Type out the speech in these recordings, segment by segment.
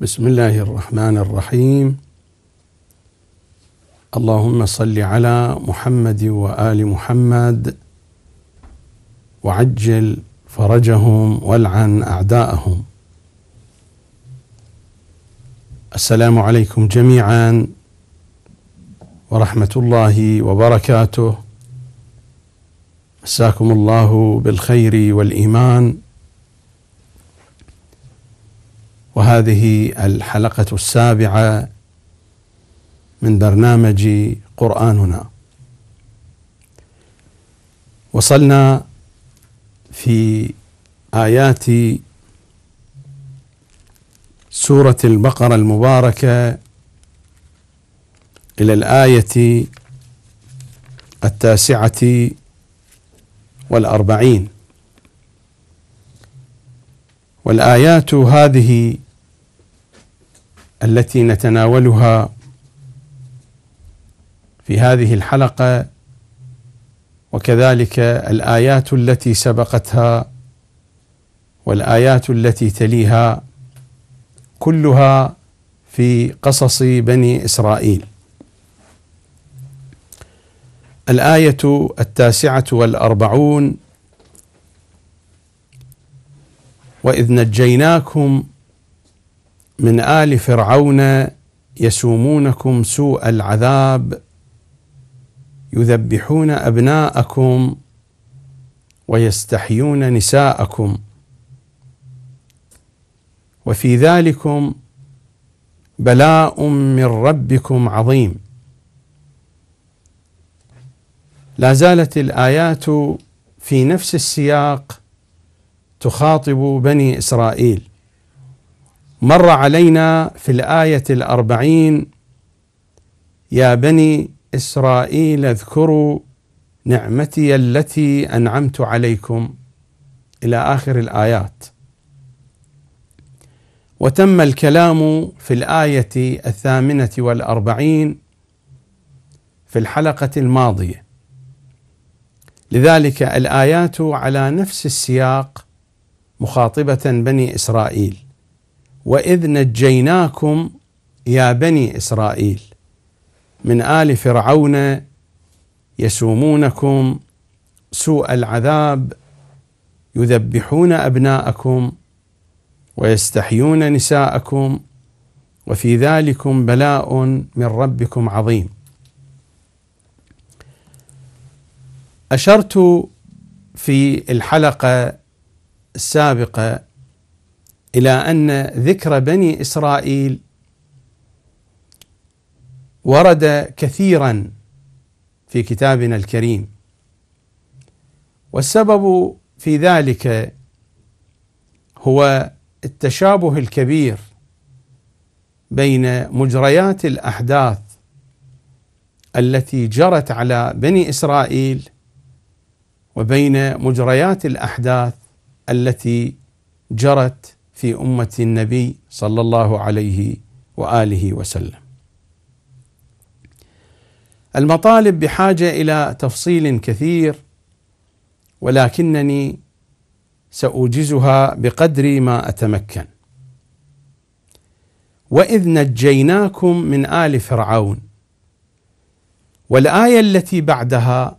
بسم الله الرحمن الرحيم اللهم صل على محمد وال محمد وعجل فرجهم والعن اعداءهم السلام عليكم جميعا ورحمه الله وبركاته مساكم الله بالخير والايمان وهذه الحلقة السابعة من برنامج قرآننا. وصلنا في آيات سورة البقرة المباركة إلى الآية التاسعة والأربعين والآيات هذه التي نتناولها في هذه الحلقه وكذلك الايات التي سبقتها والايات التي تليها كلها في قصص بني اسرائيل الايه التاسعه والاربعون واذ نجيناكم من آل فرعون يسومونكم سوء العذاب يذبحون أبناءكم ويستحيون نساءكم وفي ذلكم بلاء من ربكم عظيم لا زالت الايات في نفس السياق تخاطب بني اسرائيل مر علينا في الآية الأربعين يا بني إسرائيل اذكروا نعمتي التي أنعمت عليكم إلى آخر الآيات وتم الكلام في الآية الثامنة والأربعين في الحلقة الماضية لذلك الآيات على نفس السياق مخاطبة بني إسرائيل واذ نجيناكم يا بني اسرائيل من ال فرعون يسومونكم سوء العذاب يذبحون ابناءكم ويستحيون نساءكم وفي ذلكم بلاء من ربكم عظيم اشرت في الحلقه السابقه الى ان ذكر بني اسرائيل ورد كثيرا في كتابنا الكريم والسبب في ذلك هو التشابه الكبير بين مجريات الاحداث التي جرت على بني اسرائيل وبين مجريات الاحداث التي جرت في أمة النبي صلى الله عليه وآله وسلم. المطالب بحاجة إلى تفصيل كثير ولكنني سأوجزها بقدر ما أتمكن. وإذ نجيناكم من آل فرعون والآية التي بعدها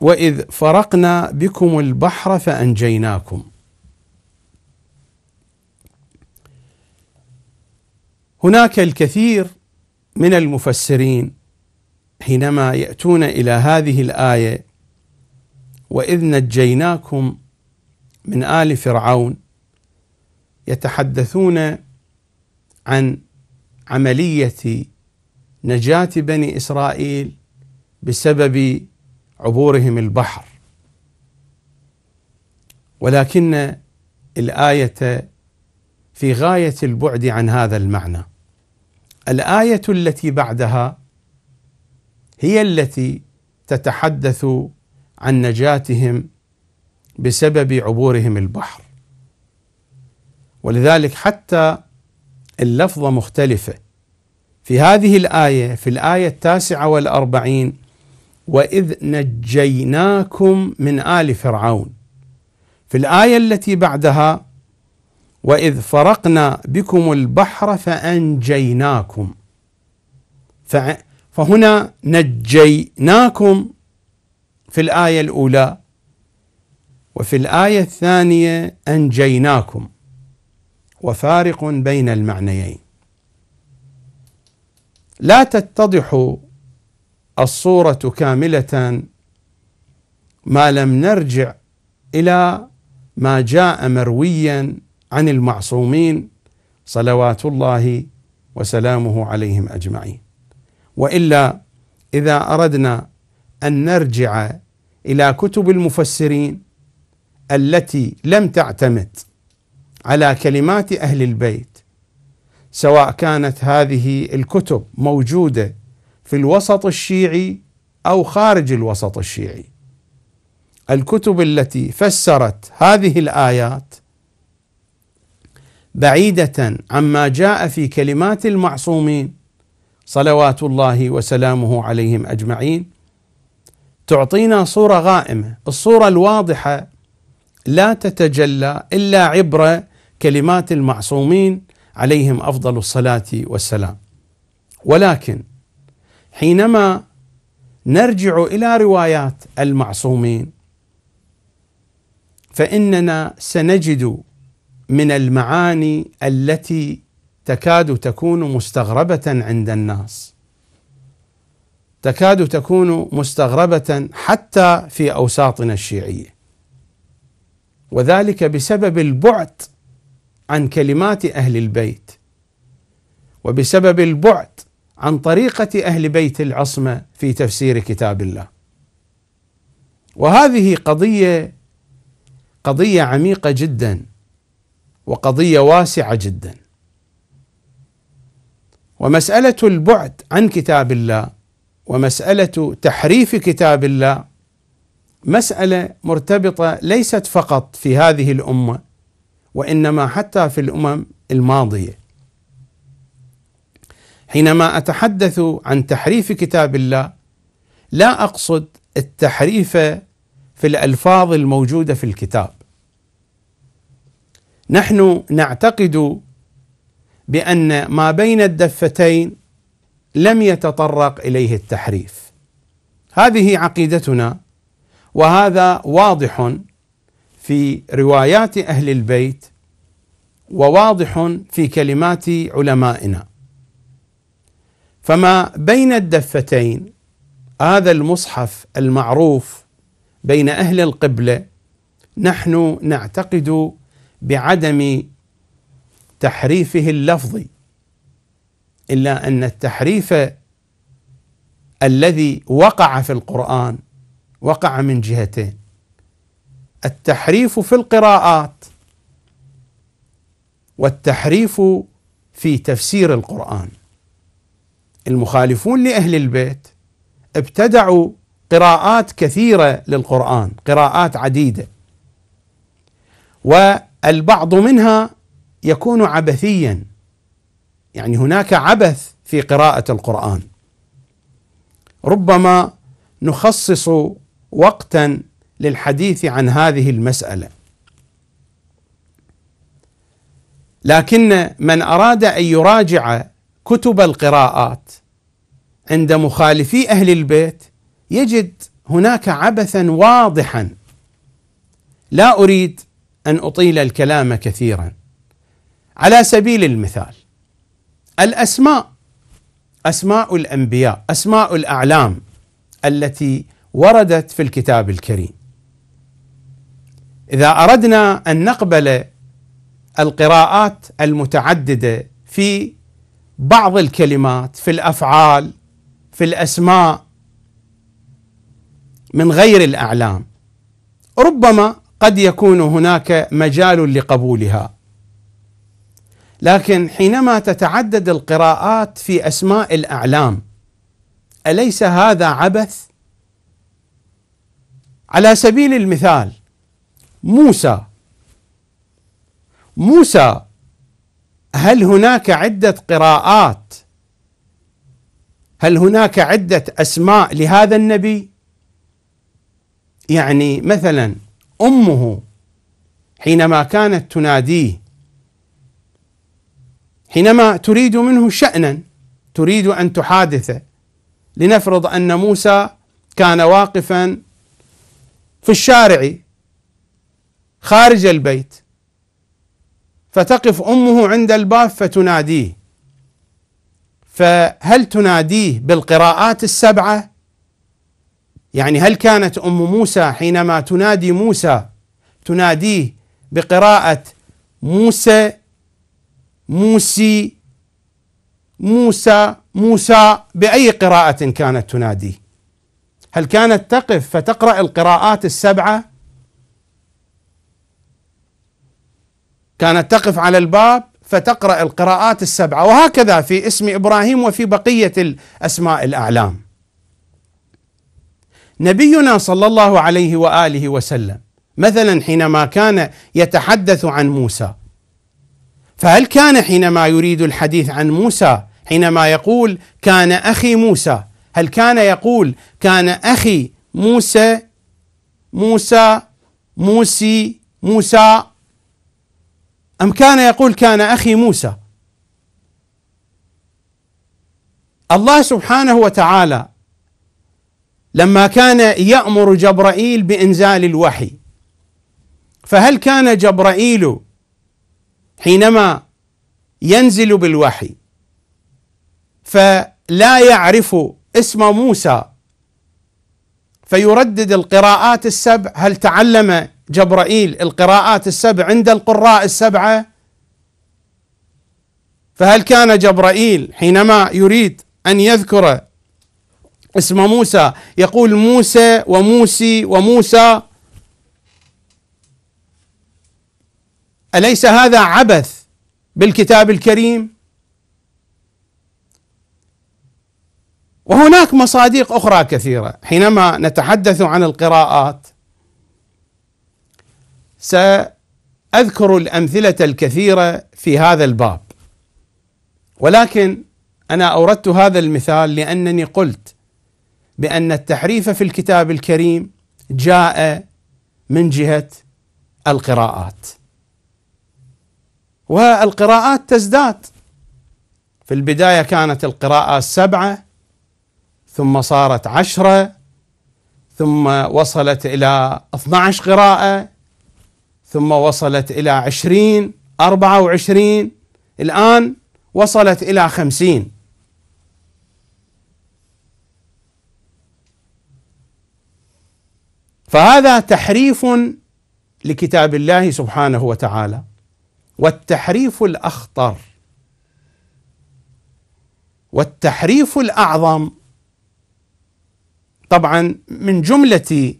وإذ فرقنا بكم البحر فأنجيناكم هناك الكثير من المفسرين حينما ياتون الى هذه الايه واذ نجيناكم من ال فرعون يتحدثون عن عمليه نجاه بني اسرائيل بسبب عبورهم البحر ولكن الايه في غايه البعد عن هذا المعنى. الايه التي بعدها هي التي تتحدث عن نجاتهم بسبب عبورهم البحر. ولذلك حتى اللفظه مختلفه. في هذه الايه في الايه التاسعه والاربعين واذ نجيناكم من ال فرعون. في الايه التي بعدها واذ فرقنا بكم البحر فانجيناكم فهنا نجيناكم في الايه الاولى وفي الايه الثانيه انجيناكم وفارق بين المعنيين لا تتضح الصوره كامله ما لم نرجع الى ما جاء مرويا عن المعصومين صلوات الله وسلامه عليهم اجمعين. والا اذا اردنا ان نرجع الى كتب المفسرين التي لم تعتمد على كلمات اهل البيت سواء كانت هذه الكتب موجوده في الوسط الشيعي او خارج الوسط الشيعي. الكتب التي فسرت هذه الايات بعيده عما جاء في كلمات المعصومين صلوات الله وسلامه عليهم اجمعين تعطينا صوره غائمه، الصوره الواضحه لا تتجلى الا عبر كلمات المعصومين عليهم افضل الصلاه والسلام. ولكن حينما نرجع الى روايات المعصومين فاننا سنجد من المعاني التي تكاد تكون مستغربه عند الناس تكاد تكون مستغربه حتى في اوساطنا الشيعيه وذلك بسبب البعد عن كلمات اهل البيت وبسبب البعد عن طريقه اهل بيت العصمه في تفسير كتاب الله وهذه قضيه قضيه عميقه جدا وقضيه واسعه جدا ومساله البعد عن كتاب الله ومساله تحريف كتاب الله مساله مرتبطه ليست فقط في هذه الامه وانما حتى في الامم الماضيه حينما اتحدث عن تحريف كتاب الله لا اقصد التحريف في الالفاظ الموجوده في الكتاب نحن نعتقد بأن ما بين الدفتين لم يتطرق إليه التحريف هذه عقيدتنا وهذا واضح في روايات أهل البيت وواضح في كلمات علمائنا فما بين الدفتين هذا المصحف المعروف بين اهل القبله نحن نعتقد بعدم تحريفه اللفظي الا ان التحريف الذي وقع في القران وقع من جهتين التحريف في القراءات والتحريف في تفسير القران المخالفون لاهل البيت ابتدعوا قراءات كثيره للقران قراءات عديده و البعض منها يكون عبثيا يعني هناك عبث في قراءه القران ربما نخصص وقتا للحديث عن هذه المساله لكن من اراد ان يراجع كتب القراءات عند مخالفي اهل البيت يجد هناك عبثا واضحا لا اريد ان اطيل الكلام كثيرا على سبيل المثال الاسماء اسماء الانبياء اسماء الاعلام التي وردت في الكتاب الكريم اذا اردنا ان نقبل القراءات المتعدده في بعض الكلمات في الافعال في الاسماء من غير الاعلام ربما قد يكون هناك مجال لقبولها لكن حينما تتعدد القراءات في اسماء الاعلام اليس هذا عبث على سبيل المثال موسى موسى هل هناك عده قراءات هل هناك عده اسماء لهذا النبي يعني مثلا امه حينما كانت تناديه حينما تريد منه شأنا تريد أن تحادثه لنفرض أن موسى كان واقفا في الشارع خارج البيت فتقف أمه عند الباب فتناديه فهل تناديه بالقراءات السبعة يعني هل كانت ام موسى حينما تنادي موسى تناديه بقراءه موسى موسي موسى موسى باي قراءه كانت تناديه هل كانت تقف فتقرا القراءات السبعه كانت تقف على الباب فتقرا القراءات السبعه وهكذا في اسم ابراهيم وفي بقيه الاسماء الاعلام نبينا صلى الله عليه واله وسلم مثلا حينما كان يتحدث عن موسى فهل كان حينما يريد الحديث عن موسى حينما يقول كان اخي موسى هل كان يقول كان اخي موسى موسى موسي موسى ام كان يقول كان اخي موسى الله سبحانه وتعالى لما كان يأمر جبرائيل بإنزال الوحي فهل كان جبرائيل حينما ينزل بالوحي فلا يعرف اسم موسى فيردد القراءات السبع هل تعلم جبرائيل القراءات السبع عند القراء السبعه فهل كان جبرائيل حينما يريد ان يذكر اسمه موسى يقول موسى وموسي وموسى أليس هذا عبث بالكتاب الكريم؟ وهناك مصادق أخرى كثيرة حينما نتحدث عن القراءات سأذكر الأمثلة الكثيرة في هذا الباب ولكن أنا أوردت هذا المثال لأنني قلت بأن التحريف في الكتاب الكريم جاء من جهة القراءات والقراءات تزداد في البداية كانت القراءة سبعة ثم صارت عشرة ثم وصلت إلى 12 قراءة ثم وصلت إلى 20 24 الآن وصلت إلى 50 فهذا تحريف لكتاب الله سبحانه وتعالى والتحريف الاخطر والتحريف الاعظم طبعا من جمله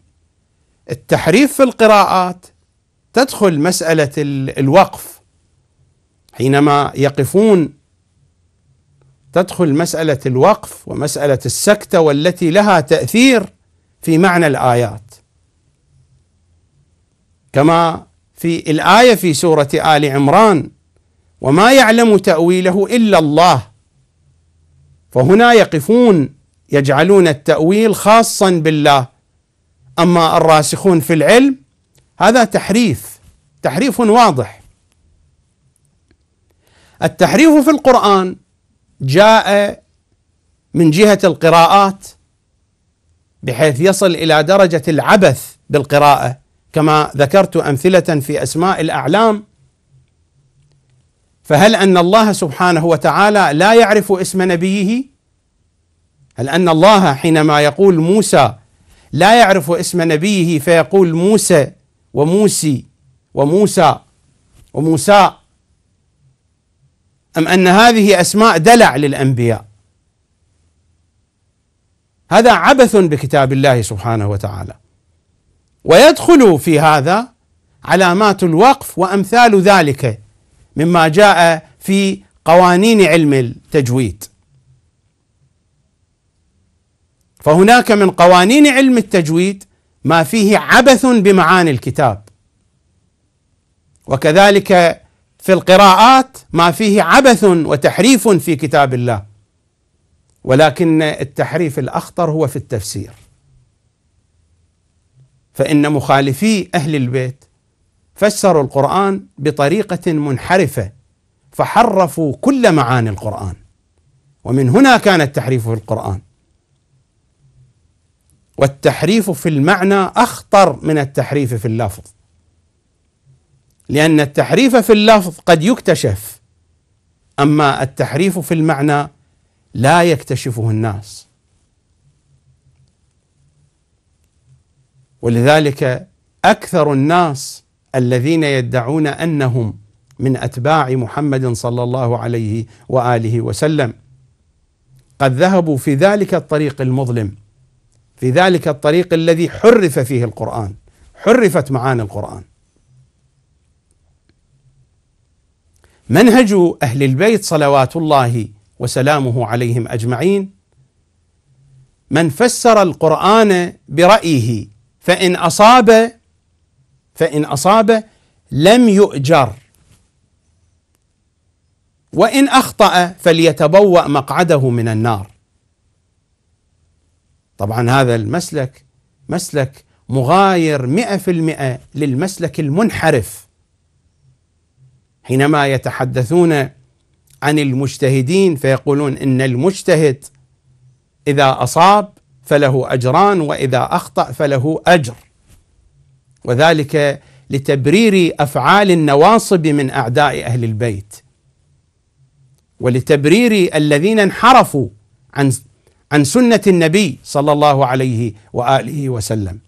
التحريف في القراءات تدخل مساله الوقف حينما يقفون تدخل مساله الوقف ومساله السكته والتي لها تاثير في معنى الايات كما في الآية في سورة آل عمران وما يعلم تأويله إلا الله فهنا يقفون يجعلون التأويل خاصا بالله أما الراسخون في العلم هذا تحريف تحريف واضح التحريف في القرآن جاء من جهة القراءات بحيث يصل إلى درجة العبث بالقراءة كما ذكرت امثله في اسماء الاعلام فهل ان الله سبحانه وتعالى لا يعرف اسم نبيه؟ هل ان الله حينما يقول موسى لا يعرف اسم نبيه فيقول موسى وموسي وموسى وموسى ام ان هذه اسماء دلع للانبياء؟ هذا عبث بكتاب الله سبحانه وتعالى ويدخل في هذا علامات الوقف وامثال ذلك مما جاء في قوانين علم التجويد فهناك من قوانين علم التجويد ما فيه عبث بمعاني الكتاب وكذلك في القراءات ما فيه عبث وتحريف في كتاب الله ولكن التحريف الاخطر هو في التفسير فإن مخالفي أهل البيت فسروا القرآن بطريقة منحرفة فحرفوا كل معاني القرآن ومن هنا كان التحريف في القرآن والتحريف في المعنى أخطر من التحريف في اللفظ لأن التحريف في اللفظ قد يكتشف أما التحريف في المعنى لا يكتشفه الناس ولذلك اكثر الناس الذين يدعون انهم من اتباع محمد صلى الله عليه واله وسلم قد ذهبوا في ذلك الطريق المظلم في ذلك الطريق الذي حرف فيه القران حرفت معاني القران منهج اهل البيت صلوات الله وسلامه عليهم اجمعين من فسر القران برايه فإن أصاب فإن أصاب لم يؤجر وإن أخطأ فليتبوأ مقعده من النار طبعا هذا المسلك مسلك مغاير مئة في المئة للمسلك المنحرف حينما يتحدثون عن المجتهدين فيقولون إن المجتهد إذا أصاب فله اجران واذا اخطا فله اجر وذلك لتبرير افعال النواصب من اعداء اهل البيت ولتبرير الذين انحرفوا عن عن سنه النبي صلى الله عليه واله وسلم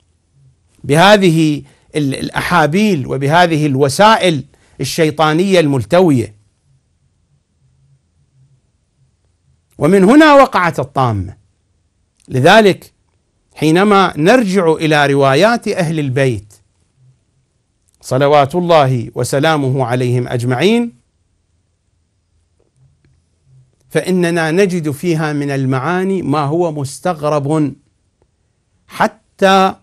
بهذه الاحابيل وبهذه الوسائل الشيطانيه الملتويه ومن هنا وقعت الطامه لذلك حينما نرجع الى روايات اهل البيت صلوات الله وسلامه عليهم اجمعين فاننا نجد فيها من المعاني ما هو مستغرب حتى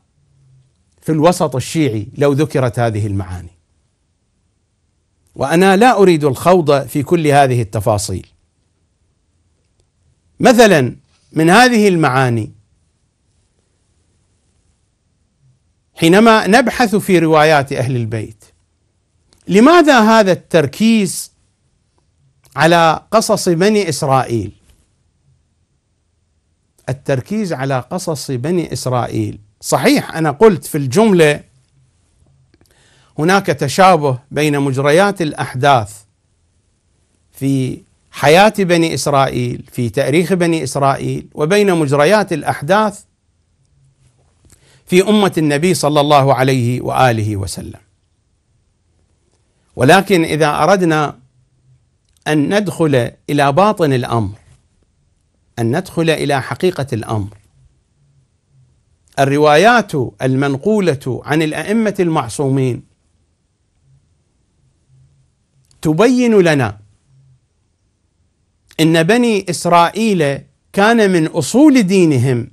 في الوسط الشيعي لو ذكرت هذه المعاني وانا لا اريد الخوض في كل هذه التفاصيل مثلا من هذه المعاني حينما نبحث في روايات اهل البيت لماذا هذا التركيز على قصص بني اسرائيل التركيز على قصص بني اسرائيل صحيح انا قلت في الجمله هناك تشابه بين مجريات الاحداث في حياه بني اسرائيل في تاريخ بني اسرائيل وبين مجريات الاحداث في امه النبي صلى الله عليه واله وسلم ولكن اذا اردنا ان ندخل الى باطن الامر ان ندخل الى حقيقه الامر الروايات المنقوله عن الائمه المعصومين تبين لنا ان بني اسرائيل كان من اصول دينهم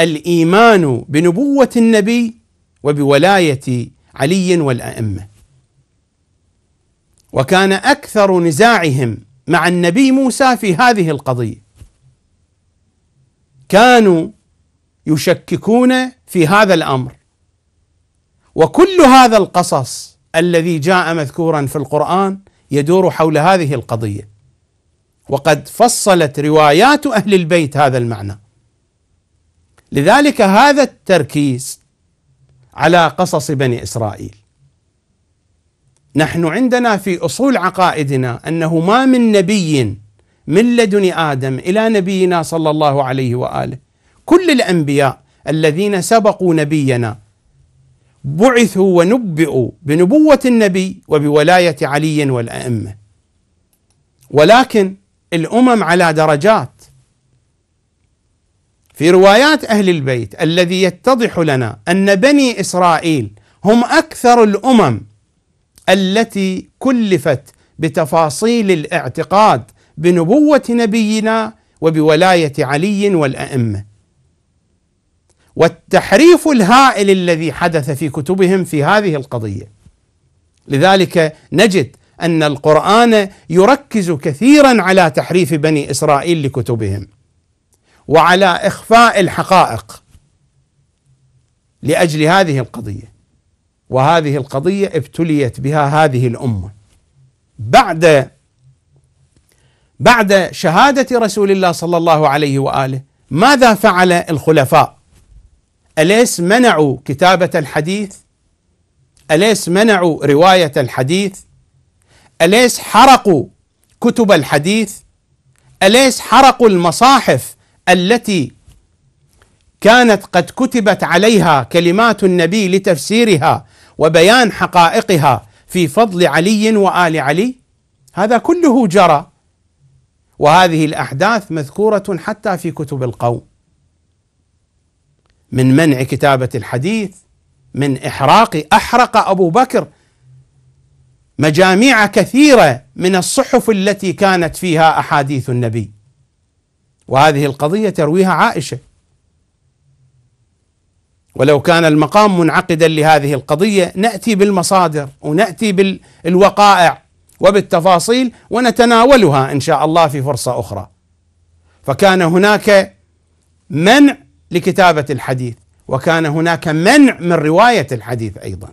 الايمان بنبوه النبي وبولايه علي والائمه وكان اكثر نزاعهم مع النبي موسى في هذه القضيه كانوا يشككون في هذا الامر وكل هذا القصص الذي جاء مذكورا في القران يدور حول هذه القضيه وقد فصلت روايات اهل البيت هذا المعنى لذلك هذا التركيز على قصص بني اسرائيل نحن عندنا في اصول عقائدنا انه ما من نبي من لدن ادم الى نبينا صلى الله عليه واله كل الانبياء الذين سبقوا نبينا بعثوا ونبئوا بنبوه النبي وبولايه علي والائمه ولكن الامم على درجات في روايات اهل البيت الذي يتضح لنا ان بني اسرائيل هم اكثر الامم التي كلفت بتفاصيل الاعتقاد بنبوه نبينا وبولايه علي والائمه والتحريف الهائل الذي حدث في كتبهم في هذه القضيه لذلك نجد ان القران يركز كثيرا على تحريف بني اسرائيل لكتبهم وعلى اخفاء الحقائق لاجل هذه القضيه وهذه القضيه ابتليت بها هذه الامه بعد بعد شهاده رسول الله صلى الله عليه واله ماذا فعل الخلفاء اليس منعوا كتابه الحديث اليس منعوا روايه الحديث أليس حرقوا كتب الحديث أليس حرقوا المصاحف التي كانت قد كتبت عليها كلمات النبي لتفسيرها وبيان حقائقها في فضل علي وآل علي هذا كله جرى وهذه الأحداث مذكورة حتى في كتب القوم من منع كتابة الحديث من إحراق أحرق أبو بكر مجاميع كثيره من الصحف التي كانت فيها احاديث النبي وهذه القضيه ترويها عائشه ولو كان المقام منعقدا لهذه القضيه ناتي بالمصادر وناتي بالوقائع وبالتفاصيل ونتناولها ان شاء الله في فرصه اخرى فكان هناك منع لكتابه الحديث وكان هناك منع من روايه الحديث ايضا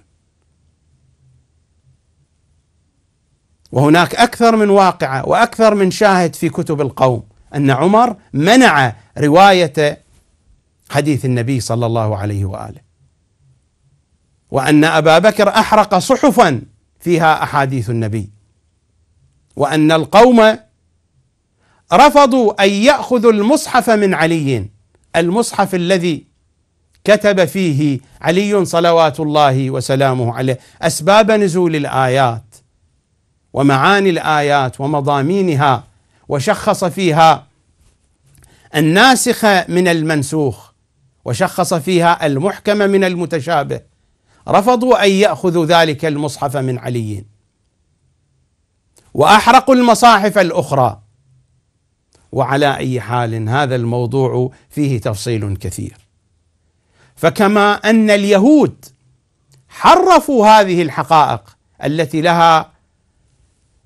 وهناك اكثر من واقعه واكثر من شاهد في كتب القوم ان عمر منع روايه حديث النبي صلى الله عليه واله وان ابا بكر احرق صحفا فيها احاديث النبي وان القوم رفضوا ان ياخذوا المصحف من علي المصحف الذي كتب فيه علي صلوات الله وسلامه عليه اسباب نزول الايات ومعاني الايات ومضامينها وشخص فيها الناسخ من المنسوخ وشخص فيها المحكم من المتشابه رفضوا ان ياخذوا ذلك المصحف من علي واحرقوا المصاحف الاخرى وعلى اي حال هذا الموضوع فيه تفصيل كثير فكما ان اليهود حرفوا هذه الحقائق التي لها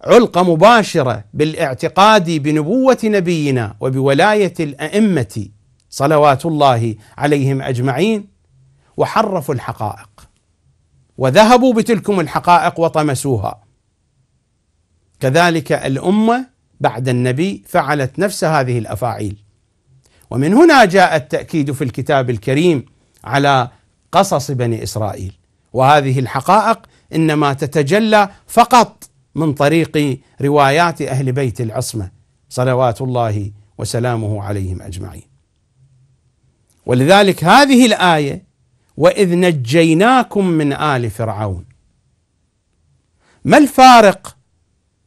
علقة مباشرة بالاعتقاد بنبوة نبينا وبولاية الأئمة صلوات الله عليهم أجمعين وحرفوا الحقائق وذهبوا بتلكم الحقائق وطمسوها كذلك الأمة بعد النبي فعلت نفس هذه الأفاعيل ومن هنا جاء التأكيد في الكتاب الكريم على قصص بني إسرائيل وهذه الحقائق إنما تتجلى فقط من طريق روايات اهل بيت العصمه صلوات الله وسلامه عليهم اجمعين. ولذلك هذه الايه واذ نجيناكم من ال فرعون. ما الفارق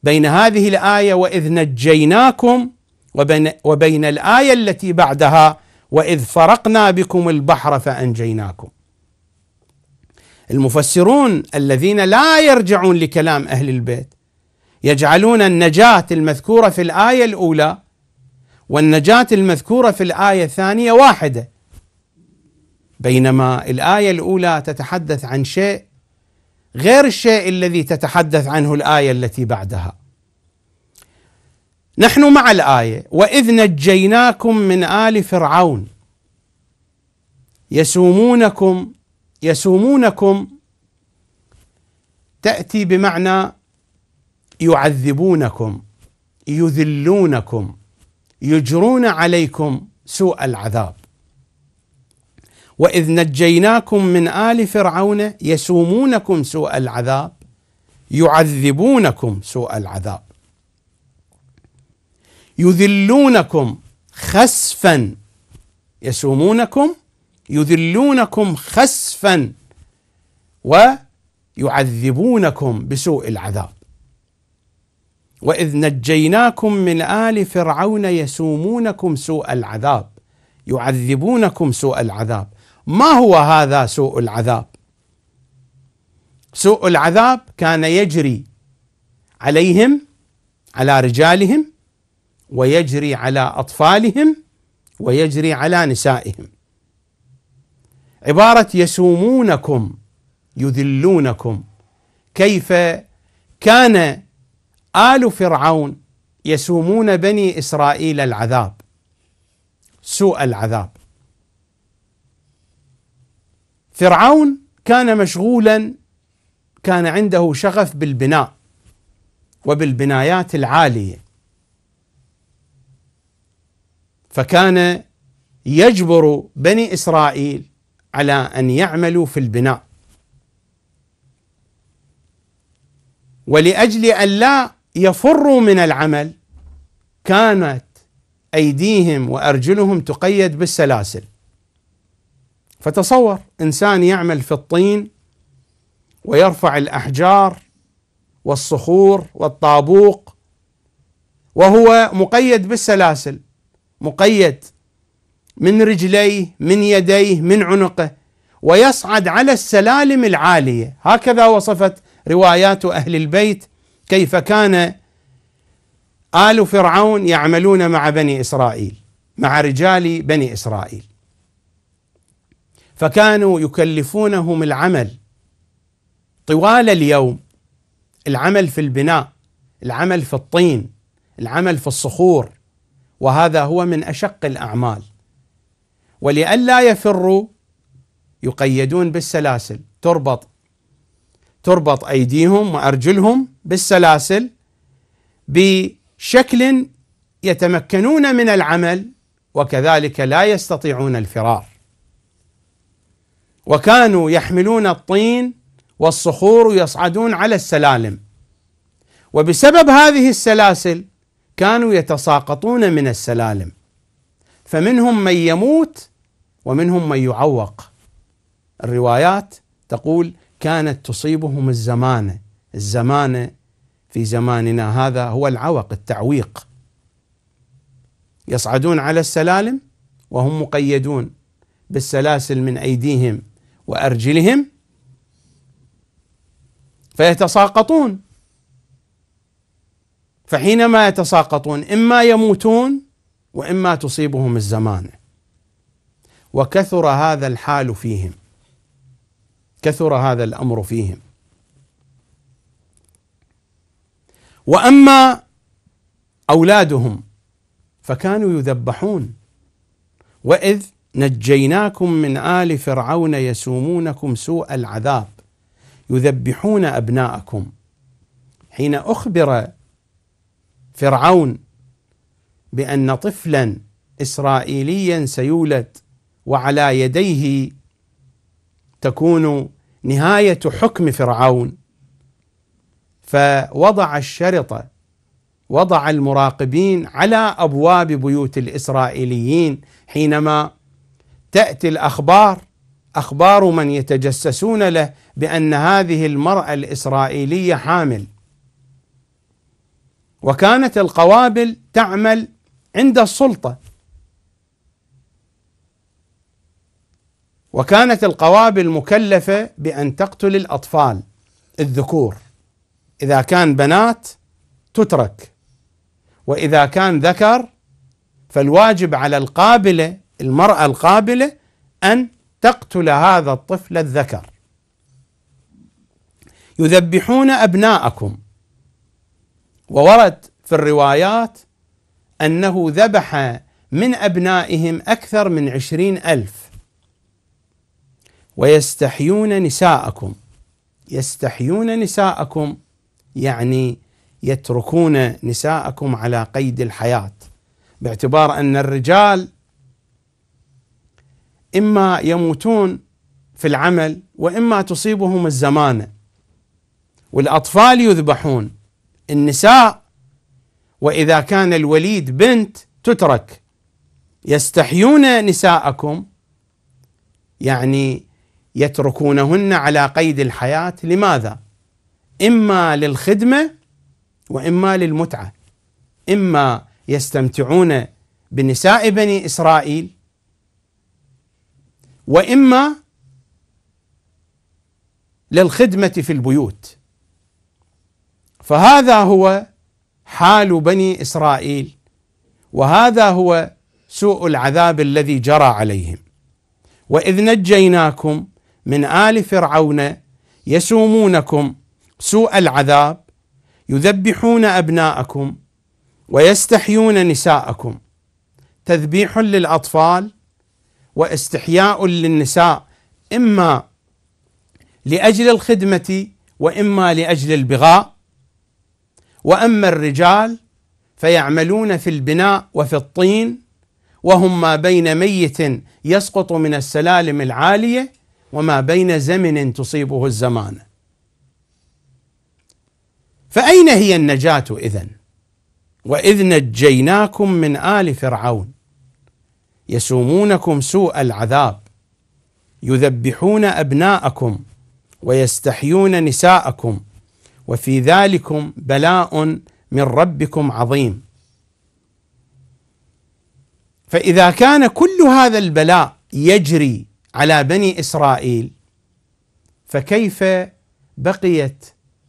بين هذه الايه واذ نجيناكم وبين وبين الايه التي بعدها واذ فرقنا بكم البحر فانجيناكم. المفسرون الذين لا يرجعون لكلام اهل البيت يجعلون النجاة المذكورة في الآية الأولى والنجاة المذكورة في الآية الثانية واحدة بينما الآية الأولى تتحدث عن شيء غير الشيء الذي تتحدث عنه الآية التي بعدها نحن مع الآية وإذ نجيناكم من آل فرعون يسومونكم يسومونكم تأتي بمعنى يعذبونكم يذلونكم يجرون عليكم سوء العذاب واذ نجيناكم من ال فرعون يسومونكم سوء العذاب يعذبونكم سوء العذاب يذلونكم خسفا يسومونكم يذلونكم خسفا ويعذبونكم بسوء العذاب واذ نجيناكم من ال فرعون يسومونكم سوء العذاب يعذبونكم سوء العذاب ما هو هذا سوء العذاب سوء العذاب كان يجري عليهم على رجالهم ويجري على اطفالهم ويجري على نسائهم عباره يسومونكم يذلونكم كيف كان آل فرعون يسومون بني إسرائيل العذاب سوء العذاب فرعون كان مشغولا كان عنده شغف بالبناء وبالبنايات العاليه فكان يجبر بني اسرائيل على ان يعملوا في البناء ولاجل ان لا يفروا من العمل كانت ايديهم وارجلهم تقيد بالسلاسل فتصور انسان يعمل في الطين ويرفع الاحجار والصخور والطابوق وهو مقيد بالسلاسل مقيد من رجليه من يديه من عنقه ويصعد على السلالم العاليه هكذا وصفت روايات اهل البيت كيف كان آل فرعون يعملون مع بني إسرائيل مع رجال بني إسرائيل فكانوا يكلفونهم العمل طوال اليوم العمل في البناء العمل في الطين العمل في الصخور وهذا هو من أشق الأعمال ولئلا يفروا يقيدون بالسلاسل تربط تربط ايديهم وارجلهم بالسلاسل بشكل يتمكنون من العمل وكذلك لا يستطيعون الفرار وكانوا يحملون الطين والصخور يصعدون على السلالم وبسبب هذه السلاسل كانوا يتساقطون من السلالم فمنهم من يموت ومنهم من يعوق الروايات تقول كانت تصيبهم الزمانة الزمانة في زماننا هذا هو العوق التعويق يصعدون على السلالم وهم مقيدون بالسلاسل من أيديهم وأرجلهم فيتساقطون فحينما يتساقطون إما يموتون وإما تصيبهم الزمانة وكثر هذا الحال فيهم كثر هذا الامر فيهم واما اولادهم فكانوا يذبحون واذ نجيناكم من ال فرعون يسومونكم سوء العذاب يذبحون ابناءكم حين اخبر فرعون بان طفلا اسرائيليا سيولد وعلى يديه تكون نهايه حكم فرعون فوضع الشرطه وضع المراقبين على ابواب بيوت الاسرائيليين حينما تاتي الاخبار اخبار من يتجسسون له بان هذه المراه الاسرائيليه حامل وكانت القوابل تعمل عند السلطه وكانت القوابل مكلفة بأن تقتل الأطفال الذكور إذا كان بنات تترك وإذا كان ذكر فالواجب على القابلة المرأة القابلة أن تقتل هذا الطفل الذكر يذبحون أبناءكم وورد في الروايات أنه ذبح من أبنائهم أكثر من عشرين ألف ويستحيون نساءكم يستحيون نساءكم يعني يتركون نساءكم على قيد الحياه باعتبار ان الرجال اما يموتون في العمل واما تصيبهم الزمانه والاطفال يذبحون النساء واذا كان الوليد بنت تترك يستحيون نساءكم يعني يتركونهن على قيد الحياة لماذا؟ إما للخدمة وإما للمتعة إما يستمتعون بنساء بني إسرائيل وإما للخدمة في البيوت فهذا هو حال بني إسرائيل وهذا هو سوء العذاب الذي جرى عليهم وإذ نجيناكم من آل فرعون يسومونكم سوء العذاب يذبحون أبناءكم ويستحيون نساءكم تذبيح للأطفال واستحياء للنساء إما لأجل الخدمة وإما لأجل البغاء وأما الرجال فيعملون في البناء وفي الطين وهم ما بين ميت يسقط من السلالم العاليه وما بين زمن تصيبه الزمان فأين هي النجاة إذن؟ وإذ نجيناكم من آل فرعون يسومونكم سوء العذاب يذبحون أبناءكم ويستحيون نساءكم وفي ذلكم بلاء من ربكم عظيم فإذا كان كل هذا البلاء يجري على بني اسرائيل فكيف بقيت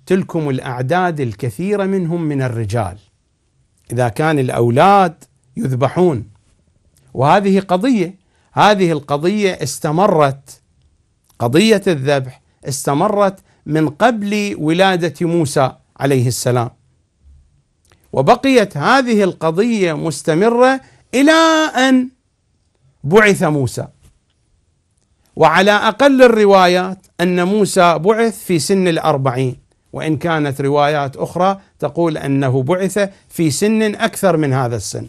تلكم الاعداد الكثيره منهم من الرجال اذا كان الاولاد يذبحون وهذه قضيه هذه القضيه استمرت قضيه الذبح استمرت من قبل ولاده موسى عليه السلام وبقيت هذه القضيه مستمره الى ان بعث موسى وعلى أقل الروايات أن موسى بعث في سن الأربعين وإن كانت روايات أخرى تقول أنه بعث في سن أكثر من هذا السن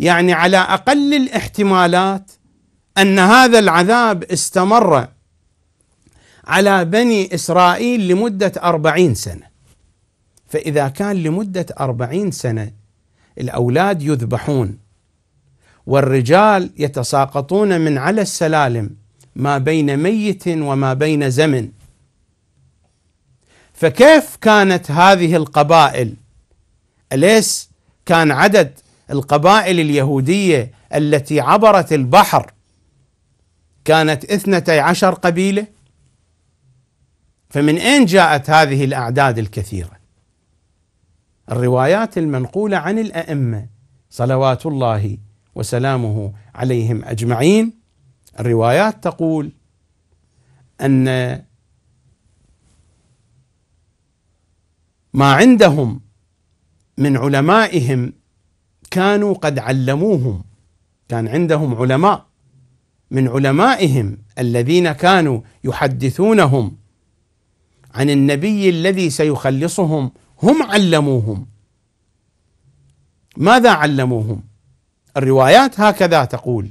يعني على أقل الاحتمالات أن هذا العذاب استمر على بني إسرائيل لمدة أربعين سنة فإذا كان لمدة أربعين سنة الأولاد يذبحون والرجال يتساقطون من على السلالم ما بين ميت وما بين زمن فكيف كانت هذه القبائل أليس كان عدد القبائل اليهودية التي عبرت البحر كانت اثنتي عشر قبيلة فمن أين جاءت هذه الأعداد الكثيرة الروايات المنقولة عن الأئمة صلوات الله وسلامه عليهم أجمعين الروايات تقول ان ما عندهم من علمائهم كانوا قد علموهم كان عندهم علماء من علمائهم الذين كانوا يحدثونهم عن النبي الذي سيخلصهم هم علموهم ماذا علموهم الروايات هكذا تقول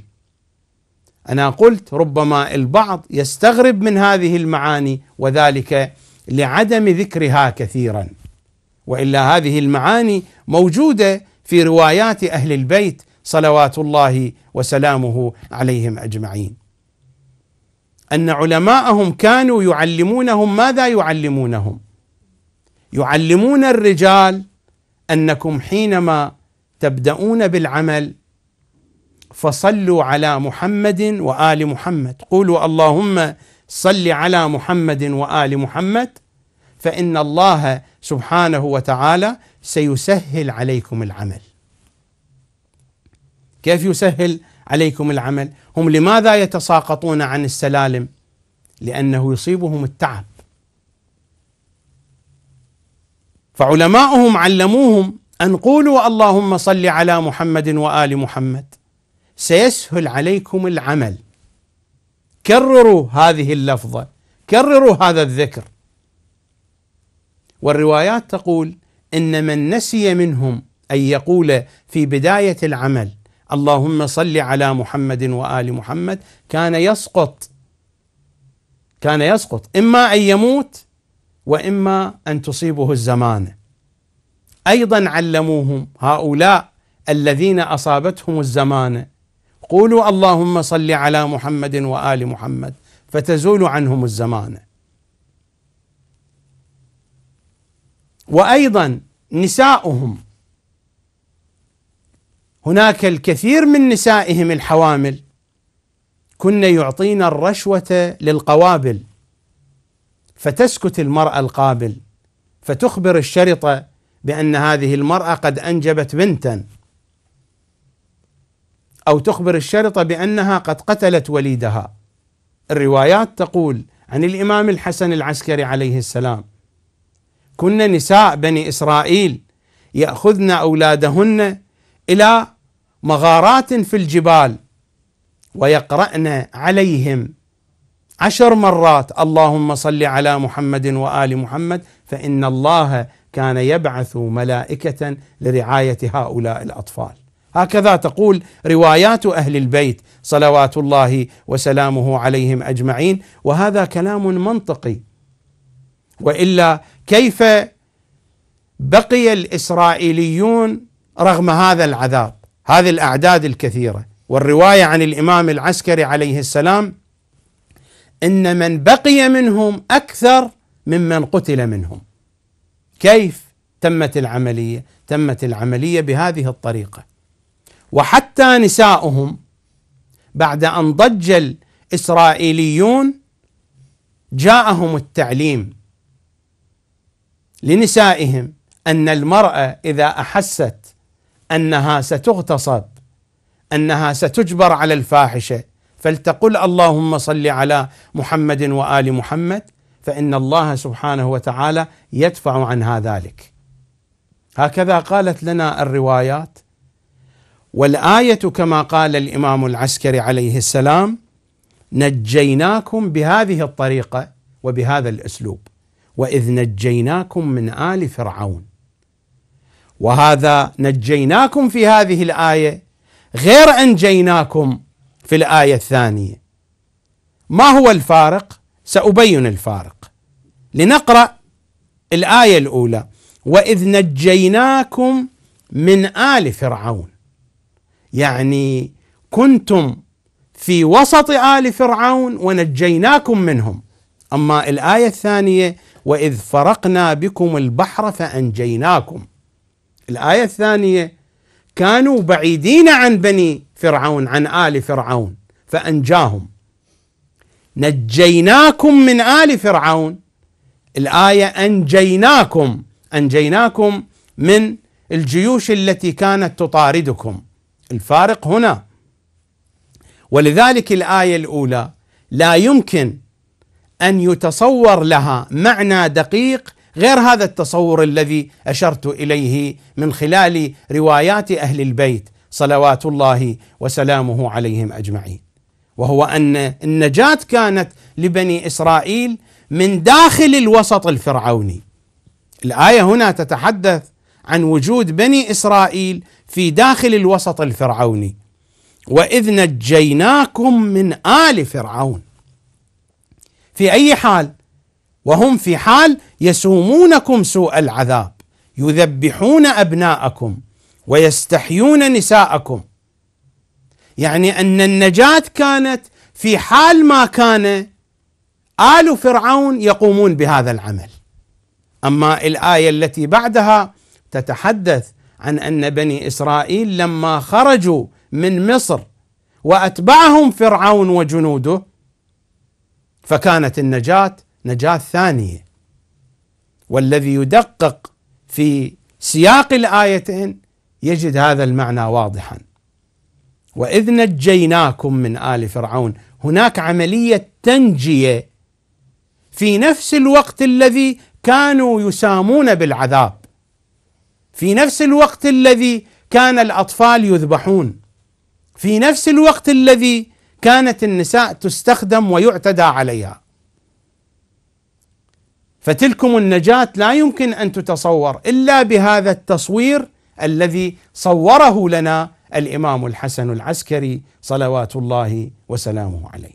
انا قلت ربما البعض يستغرب من هذه المعاني وذلك لعدم ذكرها كثيرا والا هذه المعاني موجوده في روايات اهل البيت صلوات الله وسلامه عليهم اجمعين. ان علماءهم كانوا يعلمونهم ماذا يعلمونهم؟ يعلمون الرجال انكم حينما تبدأون بالعمل فصلوا على محمد وال محمد قولوا اللهم صل على محمد وال محمد فان الله سبحانه وتعالى سيسهل عليكم العمل كيف يسهل عليكم العمل هم لماذا يتساقطون عن السلالم لانه يصيبهم التعب فعلماؤهم علموهم ان قولوا اللهم صل على محمد وال محمد سيسهل عليكم العمل كرروا هذه اللفظه كرروا هذا الذكر والروايات تقول ان من نسي منهم ان يقول في بدايه العمل اللهم صل على محمد وال محمد كان يسقط كان يسقط اما ان يموت واما ان تصيبه الزمانه ايضا علموهم هؤلاء الذين اصابتهم الزمانه قولوا اللهم صل على محمد وال محمد فتزول عنهم الزمانه وايضا نساؤهم هناك الكثير من نسائهم الحوامل كن يعطين الرشوه للقوابل فتسكت المراه القابل فتخبر الشرطه بان هذه المراه قد انجبت بنتا أو تخبر الشرطة بأنها قد قتلت وليدها الروايات تقول عن الإمام الحسن العسكري عليه السلام كن نساء بني إسرائيل يأخذن أولادهن إلى مغارات في الجبال ويقرأن عليهم عشر مرات اللهم صل على محمد وآل محمد فإن الله كان يبعث ملائكة لرعاية هؤلاء الأطفال هكذا تقول روايات اهل البيت صلوات الله وسلامه عليهم اجمعين وهذا كلام منطقي والا كيف بقي الاسرائيليون رغم هذا العذاب هذه الاعداد الكثيره والروايه عن الامام العسكري عليه السلام ان من بقي منهم اكثر ممن قتل منهم كيف تمت العمليه تمت العمليه بهذه الطريقه وحتى نساؤهم بعد ان ضج الاسرائيليون جاءهم التعليم لنسائهم ان المراه اذا احست انها ستغتصب انها ستجبر على الفاحشه فلتقل اللهم صل على محمد وال محمد فان الله سبحانه وتعالى يدفع عنها ذلك هكذا قالت لنا الروايات والايه كما قال الامام العسكري عليه السلام نجيناكم بهذه الطريقه وبهذا الاسلوب واذ نجيناكم من ال فرعون وهذا نجيناكم في هذه الايه غير انجيناكم في الايه الثانيه ما هو الفارق سابين الفارق لنقرا الايه الاولى واذ نجيناكم من ال فرعون يعني كنتم في وسط ال فرعون ونجيناكم منهم اما الايه الثانيه واذ فرقنا بكم البحر فانجيناكم الايه الثانيه كانوا بعيدين عن بني فرعون عن ال فرعون فانجاهم نجيناكم من ال فرعون الايه انجيناكم انجيناكم من الجيوش التي كانت تطاردكم الفارق هنا ولذلك الآية الأولى لا يمكن أن يتصور لها معنى دقيق غير هذا التصور الذي أشرت إليه من خلال روايات أهل البيت صلوات الله وسلامه عليهم أجمعين وهو أن النجاة كانت لبني إسرائيل من داخل الوسط الفرعوني الآية هنا تتحدث عن وجود بني إسرائيل في داخل الوسط الفرعوني واذ نجيناكم من ال فرعون في اي حال وهم في حال يسومونكم سوء العذاب يذبحون ابناءكم ويستحيون نساءكم يعني ان النجاه كانت في حال ما كان ال فرعون يقومون بهذا العمل اما الايه التي بعدها تتحدث عن ان بني اسرائيل لما خرجوا من مصر واتبعهم فرعون وجنوده فكانت النجاه نجاه ثانيه والذي يدقق في سياق الايتين يجد هذا المعنى واضحا واذ نجيناكم من ال فرعون هناك عمليه تنجيه في نفس الوقت الذي كانوا يسامون بالعذاب في نفس الوقت الذي كان الاطفال يذبحون في نفس الوقت الذي كانت النساء تستخدم ويعتدى عليها فتلكم النجاة لا يمكن ان تتصور الا بهذا التصوير الذي صوره لنا الامام الحسن العسكري صلوات الله وسلامه عليه.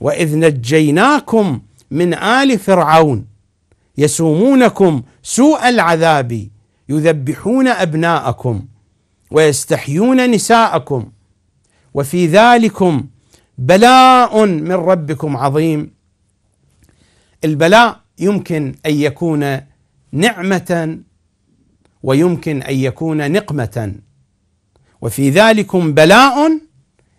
واذ نجيناكم من ال فرعون يسومونكم سوء العذاب يذبحون ابناءكم ويستحيون نساءكم وفي ذلكم بلاء من ربكم عظيم البلاء يمكن ان يكون نعمه ويمكن ان يكون نقمه وفي ذلكم بلاء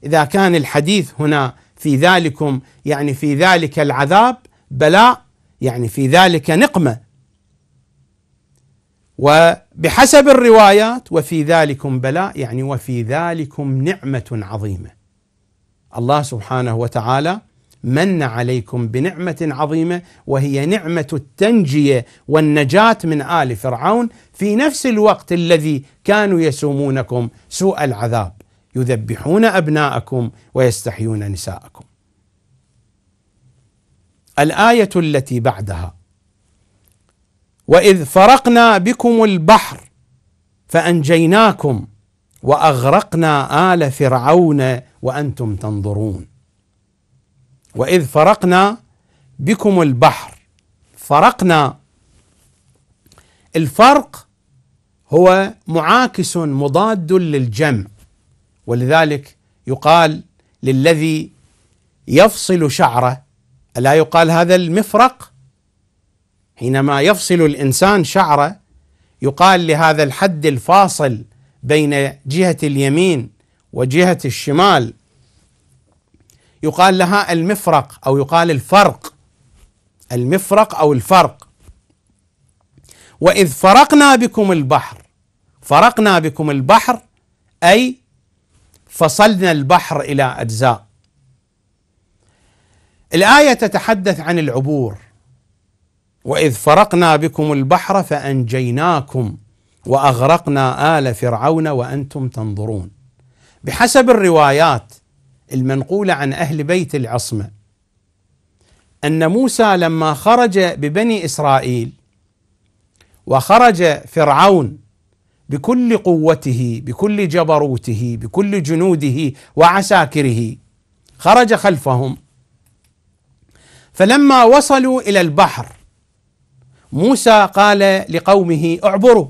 اذا كان الحديث هنا في ذلكم يعني في ذلك العذاب بلاء يعني في ذلك نقمه وبحسب الروايات وفي ذلكم بلاء يعني وفي ذلكم نعمة عظيمة. الله سبحانه وتعالى من عليكم بنعمة عظيمة وهي نعمة التنجية والنجاة من آل فرعون في نفس الوقت الذي كانوا يسومونكم سوء العذاب يذبحون أبناءكم ويستحيون نساءكم. الآية التي بعدها واذ فرقنا بكم البحر فانجيناكم واغرقنا ال فرعون وانتم تنظرون واذ فرقنا بكم البحر فرقنا الفرق هو معاكس مضاد للجمع ولذلك يقال للذي يفصل شعره الا يقال هذا المفرق حينما يفصل الانسان شعره يقال لهذا الحد الفاصل بين جهه اليمين وجهه الشمال يقال لها المفرق او يقال الفرق المفرق او الفرق واذ فرقنا بكم البحر فرقنا بكم البحر اي فصلنا البحر الى اجزاء الايه تتحدث عن العبور واذ فرقنا بكم البحر فانجيناكم واغرقنا ال فرعون وانتم تنظرون بحسب الروايات المنقوله عن اهل بيت العصمه ان موسى لما خرج ببني اسرائيل وخرج فرعون بكل قوته بكل جبروته بكل جنوده وعساكره خرج خلفهم فلما وصلوا الى البحر موسى قال لقومه اعبروا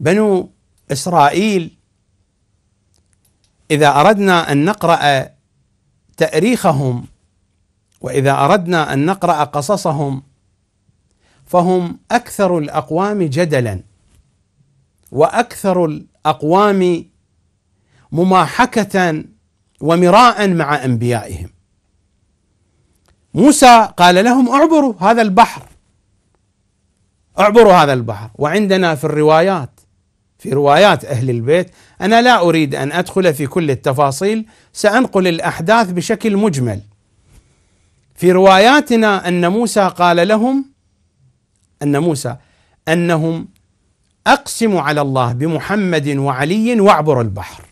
بنو اسرائيل اذا اردنا ان نقرا تاريخهم واذا اردنا ان نقرا قصصهم فهم اكثر الاقوام جدلا واكثر الاقوام مماحكه ومراء مع انبيائهم موسى قال لهم اعبروا هذا البحر اعبروا هذا البحر وعندنا في الروايات في روايات اهل البيت انا لا اريد ان ادخل في كل التفاصيل سانقل الاحداث بشكل مجمل في رواياتنا ان موسى قال لهم ان موسى انهم اقسم على الله بمحمد وعلي واعبروا البحر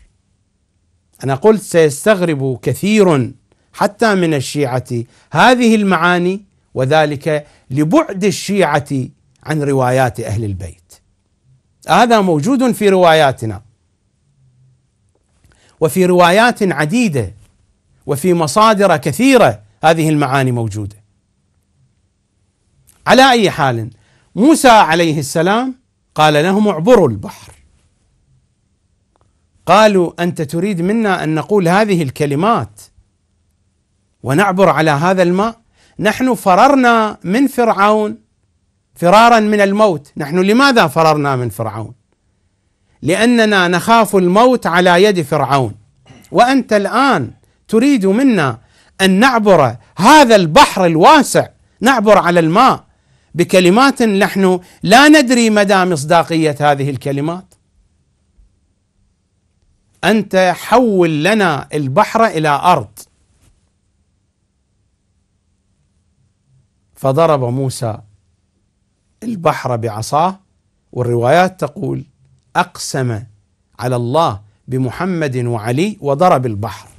انا قلت سيستغرب كثير حتى من الشيعة هذه المعاني وذلك لبعد الشيعة عن روايات أهل البيت هذا موجود في رواياتنا وفي روايات عديدة وفي مصادر كثيرة هذه المعاني موجودة على أي حال موسى عليه السلام قال لهم اعبروا البحر قالوا أنت تريد منا أن نقول هذه الكلمات ونعبر على هذا الماء نحن فررنا من فرعون فرارا من الموت نحن لماذا فررنا من فرعون لاننا نخاف الموت على يد فرعون وانت الان تريد منا ان نعبر هذا البحر الواسع نعبر على الماء بكلمات نحن لا ندري مدى مصداقيه هذه الكلمات انت حول لنا البحر الى ارض فضرب موسى البحر بعصاه والروايات تقول اقسم على الله بمحمد وعلي وضرب البحر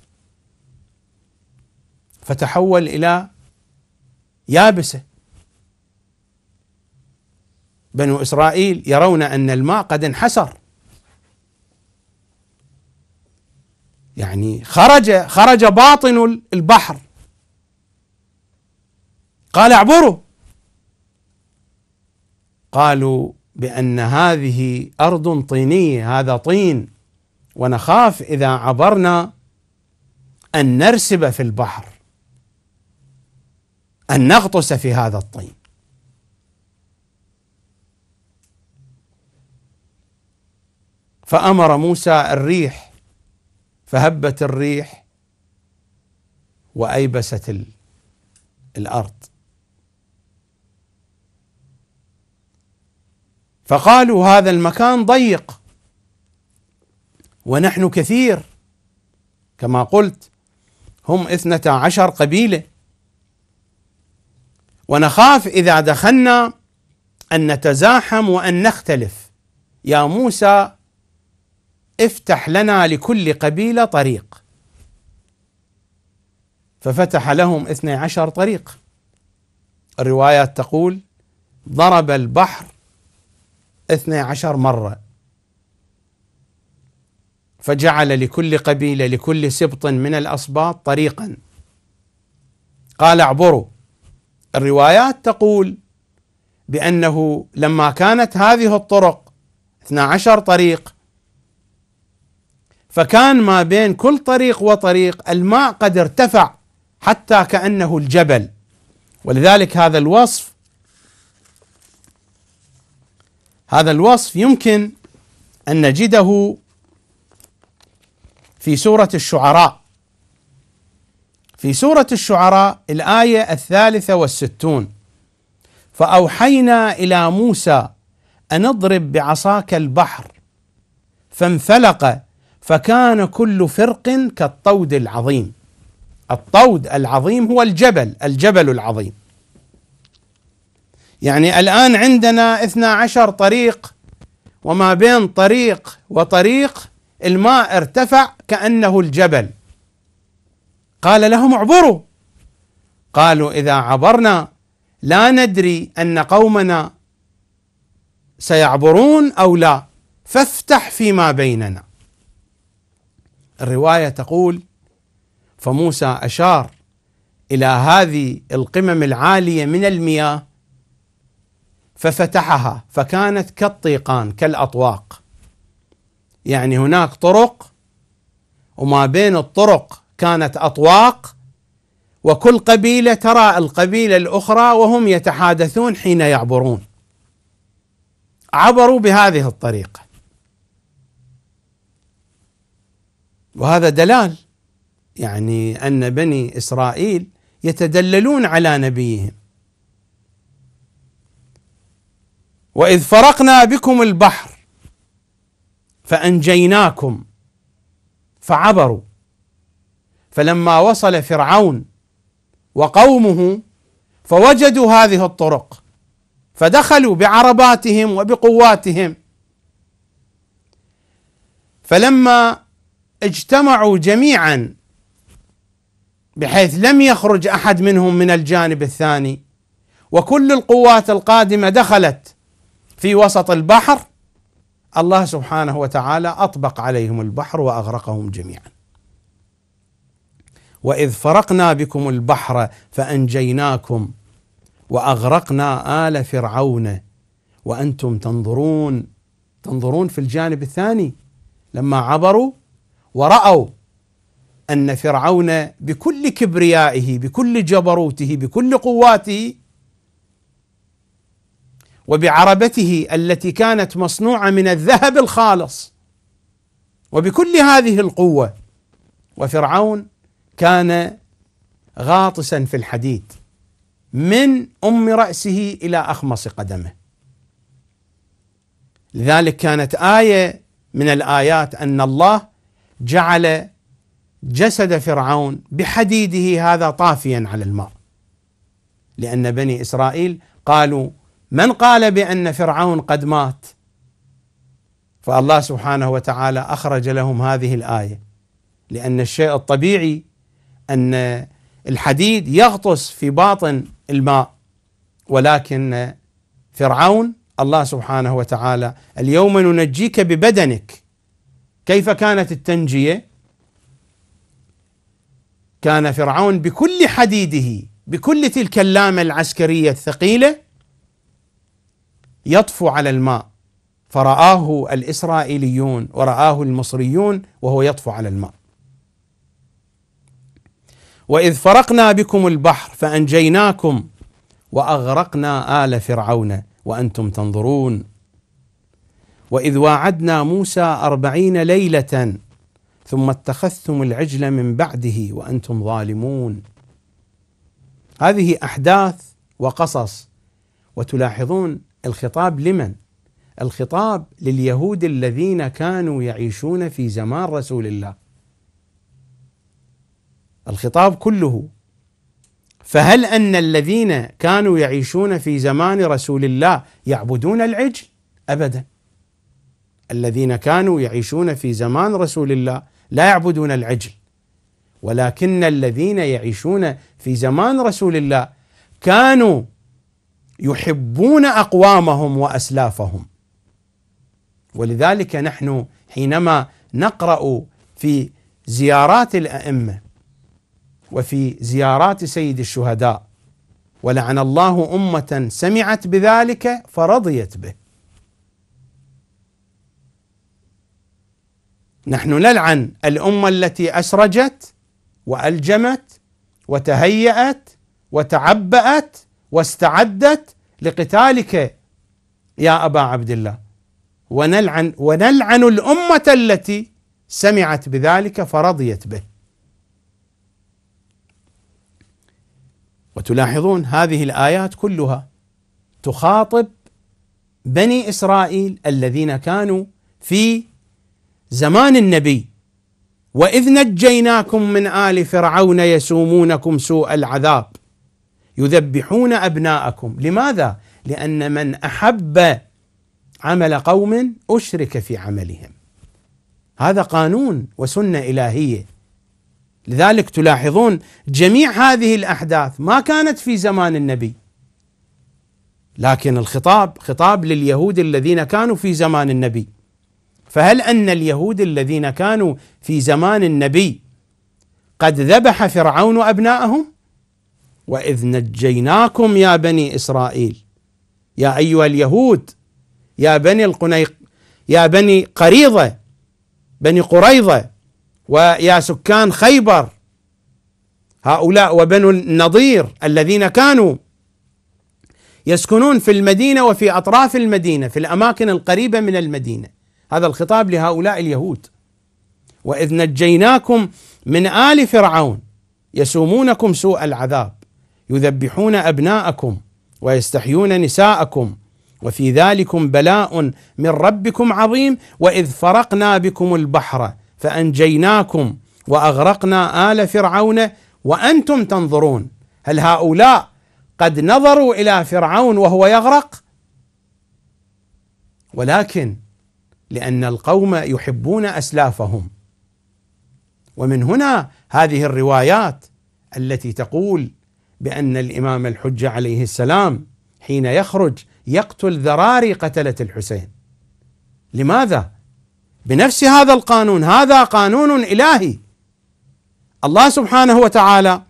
فتحول الى يابسه بنو اسرائيل يرون ان الماء قد انحسر يعني خرج خرج باطن البحر قال اعبروا قالوا بأن هذه أرض طينية هذا طين ونخاف إذا عبرنا أن نرسب في البحر أن نغطس في هذا الطين فأمر موسى الريح فهبت الريح وأيبست الأرض فقالوا هذا المكان ضيق ونحن كثير كما قلت هم اثنتا عشر قبيلة ونخاف إذا دخلنا أن نتزاحم وأن نختلف يا موسى افتح لنا لكل قبيلة طريق ففتح لهم اثني عشر طريق الروايات تقول ضرب البحر 12 مرة فجعل لكل قبيلة لكل سبط من الأسباط طريقا قال اعبروا الروايات تقول بأنه لما كانت هذه الطرق 12 طريق فكان ما بين كل طريق وطريق الماء قد ارتفع حتى كأنه الجبل ولذلك هذا الوصف هذا الوصف يمكن ان نجده في سوره الشعراء في سوره الشعراء الايه الثالثه والستون فاوحينا الى موسى ان اضرب بعصاك البحر فانفلق فكان كل فرق كالطود العظيم الطود العظيم هو الجبل الجبل العظيم يعني الآن عندنا 12 طريق وما بين طريق وطريق الماء ارتفع كأنه الجبل قال لهم اعبروا قالوا إذا عبرنا لا ندري أن قومنا سيعبرون أو لا فافتح فيما بيننا الرواية تقول فموسى أشار إلى هذه القمم العالية من المياه ففتحها فكانت كالطيقان كالاطواق يعني هناك طرق وما بين الطرق كانت اطواق وكل قبيله ترى القبيله الاخرى وهم يتحادثون حين يعبرون عبروا بهذه الطريقه وهذا دلال يعني ان بني اسرائيل يتدللون على نبيهم واذ فرقنا بكم البحر فانجيناكم فعبروا فلما وصل فرعون وقومه فوجدوا هذه الطرق فدخلوا بعرباتهم وبقواتهم فلما اجتمعوا جميعا بحيث لم يخرج احد منهم من الجانب الثاني وكل القوات القادمه دخلت في وسط البحر الله سبحانه وتعالى اطبق عليهم البحر واغرقهم جميعا واذ فرقنا بكم البحر فانجيناكم واغرقنا ال فرعون وانتم تنظرون تنظرون في الجانب الثاني لما عبروا وراوا ان فرعون بكل كبريائه بكل جبروته بكل قواته وبعربته التي كانت مصنوعه من الذهب الخالص وبكل هذه القوه وفرعون كان غاطسا في الحديد من ام راسه الى اخمص قدمه لذلك كانت ايه من الايات ان الله جعل جسد فرعون بحديده هذا طافيا على الماء لان بني اسرائيل قالوا من قال بأن فرعون قد مات فالله سبحانه وتعالى أخرج لهم هذه الآية لأن الشيء الطبيعي أن الحديد يغطس في باطن الماء ولكن فرعون الله سبحانه وتعالى اليوم ننجيك ببدنك كيف كانت التنجيه؟ كان فرعون بكل حديده بكل تلك اللامه العسكريه الثقيله يطفو على الماء فرآه الإسرائيليون ورآه المصريون وهو يطفو على الماء وإذ فرقنا بكم البحر فأنجيناكم وأغرقنا آل فرعون وأنتم تنظرون وإذ واعدنا موسى أربعين ليلة ثم اتخذتم العجل من بعده وأنتم ظالمون هذه أحداث وقصص وتلاحظون الخطاب لمن؟ الخطاب لليهود الذين كانوا يعيشون في زمان رسول الله. الخطاب كله فهل ان الذين كانوا يعيشون في زمان رسول الله يعبدون العجل؟ ابدا. الذين كانوا يعيشون في زمان رسول الله لا يعبدون العجل ولكن الذين يعيشون في زمان رسول الله كانوا يحبون اقوامهم واسلافهم ولذلك نحن حينما نقرا في زيارات الائمه وفي زيارات سيد الشهداء ولعن الله امه سمعت بذلك فرضيت به نحن نلعن الامه التي اسرجت والجمت وتهيأت وتعبأت واستعدت لقتالك يا ابا عبد الله ونلعن ونلعن الامه التي سمعت بذلك فرضيت به وتلاحظون هذه الايات كلها تخاطب بني اسرائيل الذين كانوا في زمان النبي واذ نجيناكم من ال فرعون يسومونكم سوء العذاب يذبحون أبناءكم لماذا؟ لأن من أحب عمل قوم أشرك في عملهم هذا قانون وسنة إلهية لذلك تلاحظون جميع هذه الأحداث ما كانت في زمان النبي لكن الخطاب خطاب لليهود الذين كانوا في زمان النبي فهل ان اليهود الذين كانوا في زمان النبي قد ذبح فرعون ابناءهم؟ واذ نجيناكم يا بني اسرائيل يا ايها اليهود يا بني القنيق يا بني قريضه بني قريظه ويا سكان خيبر هؤلاء وبنو النضير الذين كانوا يسكنون في المدينه وفي اطراف المدينه في الاماكن القريبه من المدينه هذا الخطاب لهؤلاء اليهود واذ نجيناكم من ال فرعون يسومونكم سوء العذاب يذبحون أبناءكم ويستحيون نساءكم وفي ذلكم بلاء من ربكم عظيم وإذ فرقنا بكم البحر فأنجيناكم وأغرقنا آل فرعون وأنتم تنظرون هل هؤلاء قد نظروا إلى فرعون وهو يغرق ولكن لأن القوم يحبون أسلافهم ومن هنا هذه الروايات التي تقول بأن الإمام الحجة عليه السلام حين يخرج يقتل ذراري قتلة الحسين لماذا؟ بنفس هذا القانون هذا قانون إلهي الله سبحانه وتعالى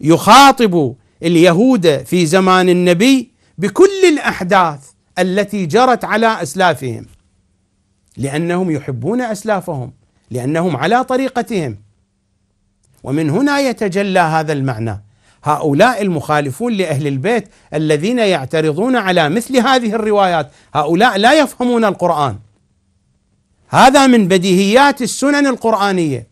يخاطب اليهود في زمان النبي بكل الأحداث التي جرت على أسلافهم لأنهم يحبون أسلافهم لأنهم على طريقتهم ومن هنا يتجلى هذا المعنى هؤلاء المخالفون لأهل البيت الذين يعترضون على مثل هذه الروايات هؤلاء لا يفهمون القرآن هذا من بديهيات السنن القرآنية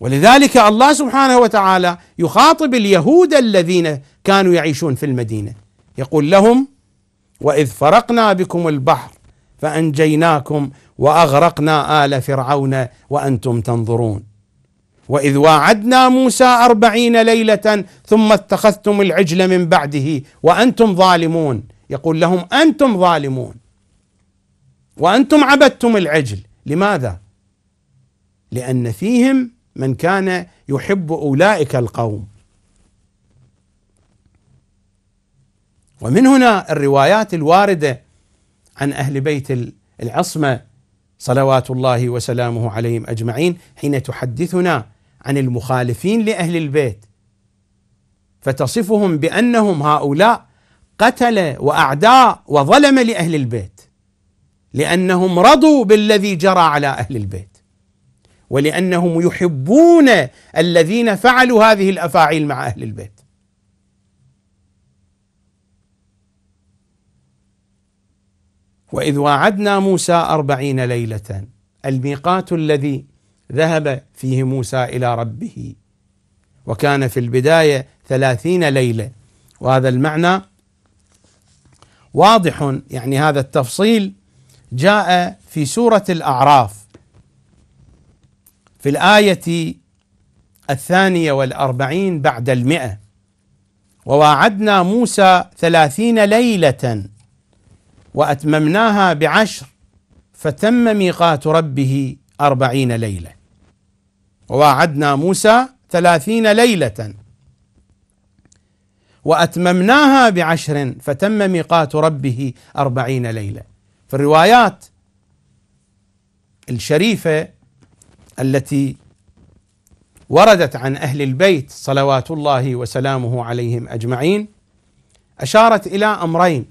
ولذلك الله سبحانه وتعالى يخاطب اليهود الذين كانوا يعيشون في المدينة يقول لهم وإذ فرقنا بكم البحر فأنجيناكم وأغرقنا آل فرعون وأنتم تنظرون وإذ واعدنا موسى أربعين ليلة ثم اتخذتم العجل من بعده وأنتم ظالمون يقول لهم أنتم ظالمون وأنتم عبدتم العجل لماذا؟ لأن فيهم من كان يحب أولئك القوم ومن هنا الروايات الوارده عن اهل بيت العصمه صلوات الله وسلامه عليهم اجمعين حين تحدثنا عن المخالفين لأهل البيت فتصفهم بأنهم هؤلاء قتلة وأعداء وظلمة لأهل البيت لأنهم رضوا بالذي جرى على أهل البيت ولأنهم يحبون الذين فعلوا هذه الأفاعيل مع أهل البيت وإذ واعدنا موسى أربعين ليلة الميقات الذي ذهب فيه موسى إلى ربه وكان في البداية ثلاثين ليلة وهذا المعنى واضح يعني هذا التفصيل جاء في سورة الأعراف في الآية الثانية والأربعين بعد المئة وواعدنا موسى ثلاثين ليلة وأتممناها بعشر فتم ميقات ربه أربعين ليلة وواعدنا موسى ثلاثين ليلة وأتممناها بعشر فتم ميقات ربه أربعين ليلة في الروايات الشريفة التي وردت عن أهل البيت صلوات الله وسلامه عليهم أجمعين أشارت إلى أمرين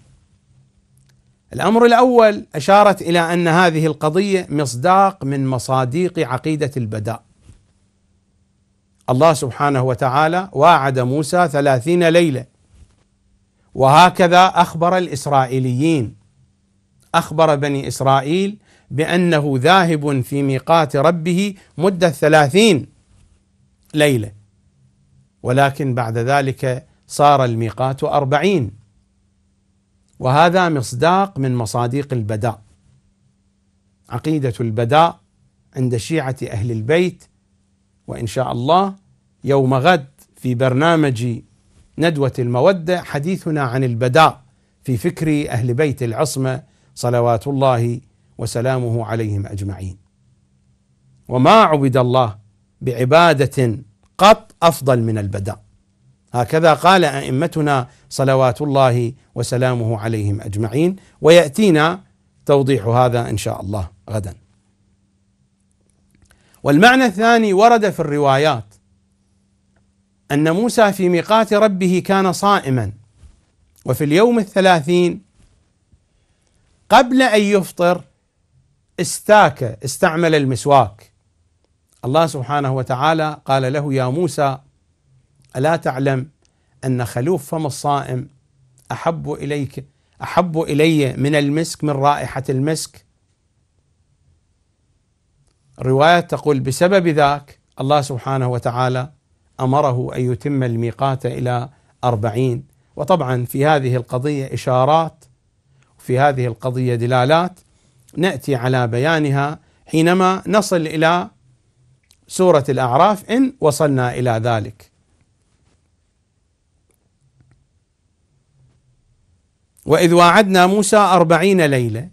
الأمر الأول أشارت إلى أن هذه القضية مصداق من مصاديق عقيدة البداء الله سبحانه وتعالى واعد موسى ثلاثين ليلة وهكذا أخبر الإسرائيليين أخبر بني إسرائيل بأنه ذاهب في ميقات ربه مدة ثلاثين ليلة ولكن بعد ذلك صار الميقات أربعين وهذا مصداق من مصادق البداء عقيدة البداء عند شيعة أهل البيت وإن شاء الله يوم غد في برنامج ندوة المودة حديثنا عن البداء في فكر أهل بيت العصمة صلوات الله وسلامه عليهم أجمعين وما عبد الله بعبادة قط أفضل من البداء هكذا قال أئمتنا صلوات الله وسلامه عليهم أجمعين ويأتينا توضيح هذا إن شاء الله غدا والمعنى الثاني ورد في الروايات أن موسى في ميقات ربه كان صائما وفي اليوم الثلاثين قبل أن يفطر استاك استعمل المسواك الله سبحانه وتعالى قال له يا موسى ألا تعلم أن خلوف فم الصائم أحب إليك أحب إلي من المسك من رائحة المسك رواية تقول بسبب ذاك الله سبحانه وتعالى أمره أن يتم الميقات إلى أربعين وطبعا في هذه القضية إشارات في هذه القضية دلالات نأتي على بيانها حينما نصل إلى سورة الأعراف إن وصلنا إلى ذلك وإذ واعدنا موسى أربعين ليلة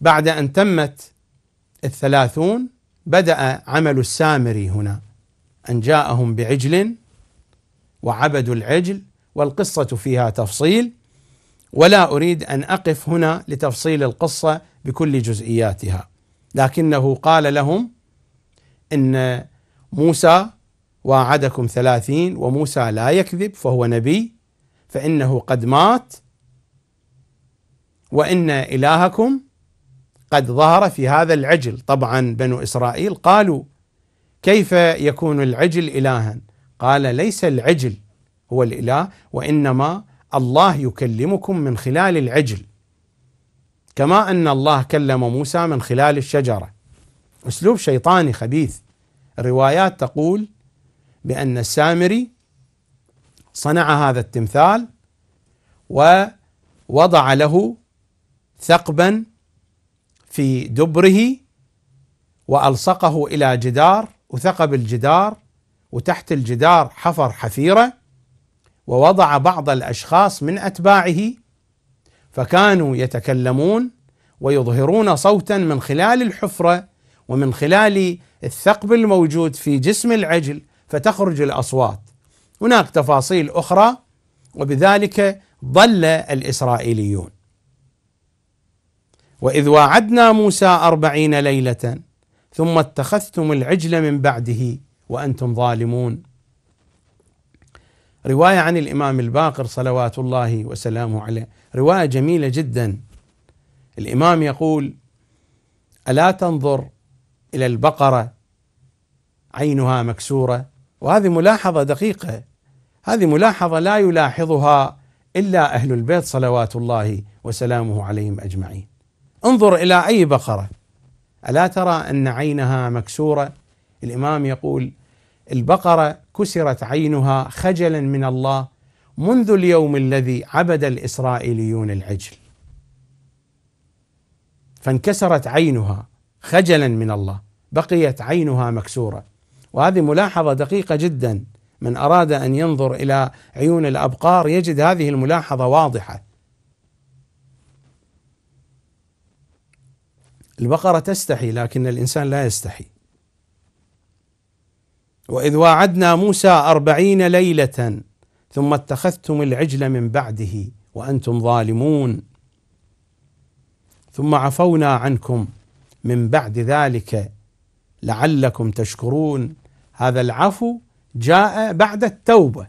بعد أن تمت الثلاثون بدأ عمل السامري هنا أن جاءهم بعجل وعبدوا العجل والقصة فيها تفصيل ولا أريد أن أقف هنا لتفصيل القصة بكل جزئياتها لكنه قال لهم إن موسى واعدكم ثلاثين وموسى لا يكذب فهو نبي فإنه قد مات وإن إلهكم قد ظهر في هذا العجل طبعا بنو إسرائيل قالوا كيف يكون العجل إلها قال ليس العجل هو الإله وإنما الله يكلمكم من خلال العجل كما أن الله كلم موسى من خلال الشجرة أسلوب شيطاني خبيث الروايات تقول بأن السامري صنع هذا التمثال ووضع له ثقبا في دبره والصقه الى جدار وثقب الجدار وتحت الجدار حفر حفيره ووضع بعض الاشخاص من اتباعه فكانوا يتكلمون ويظهرون صوتا من خلال الحفره ومن خلال الثقب الموجود في جسم العجل فتخرج الاصوات هناك تفاصيل اخرى وبذلك ضل الاسرائيليون واذ واعدنا موسى اربعين ليله ثم اتخذتم العجل من بعده وانتم ظالمون. روايه عن الامام الباقر صلوات الله وسلامه عليه، روايه جميله جدا. الامام يقول: الا تنظر الى البقره عينها مكسوره، وهذه ملاحظه دقيقه. هذه ملاحظه لا يلاحظها الا اهل البيت صلوات الله وسلامه عليهم اجمعين. انظر الى اي بقره ألا ترى أن عينها مكسورة الإمام يقول البقرة كسرت عينها خجلا من الله منذ اليوم الذي عبد الإسرائيليون العجل فانكسرت عينها خجلا من الله بقيت عينها مكسورة وهذه ملاحظة دقيقة جدا من أراد أن ينظر إلى عيون الأبقار يجد هذه الملاحظة واضحة البقرة تستحي لكن الإنسان لا يستحي وإذ واعدنا موسى أربعين ليلة ثم اتخذتم العجل من بعده وأنتم ظالمون ثم عفونا عنكم من بعد ذلك لعلكم تشكرون هذا العفو جاء بعد التوبة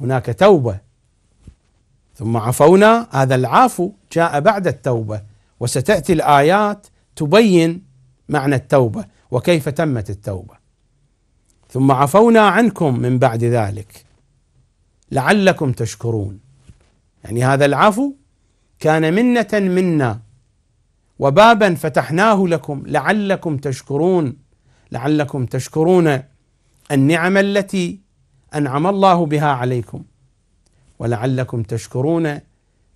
هناك توبة ثم عفونا هذا العفو جاء بعد التوبة وستاتي الايات تبين معنى التوبه وكيف تمت التوبه ثم عفونا عنكم من بعد ذلك لعلكم تشكرون يعني هذا العفو كان منه منا وبابا فتحناه لكم لعلكم تشكرون لعلكم تشكرون النعم التي انعم الله بها عليكم ولعلكم تشكرون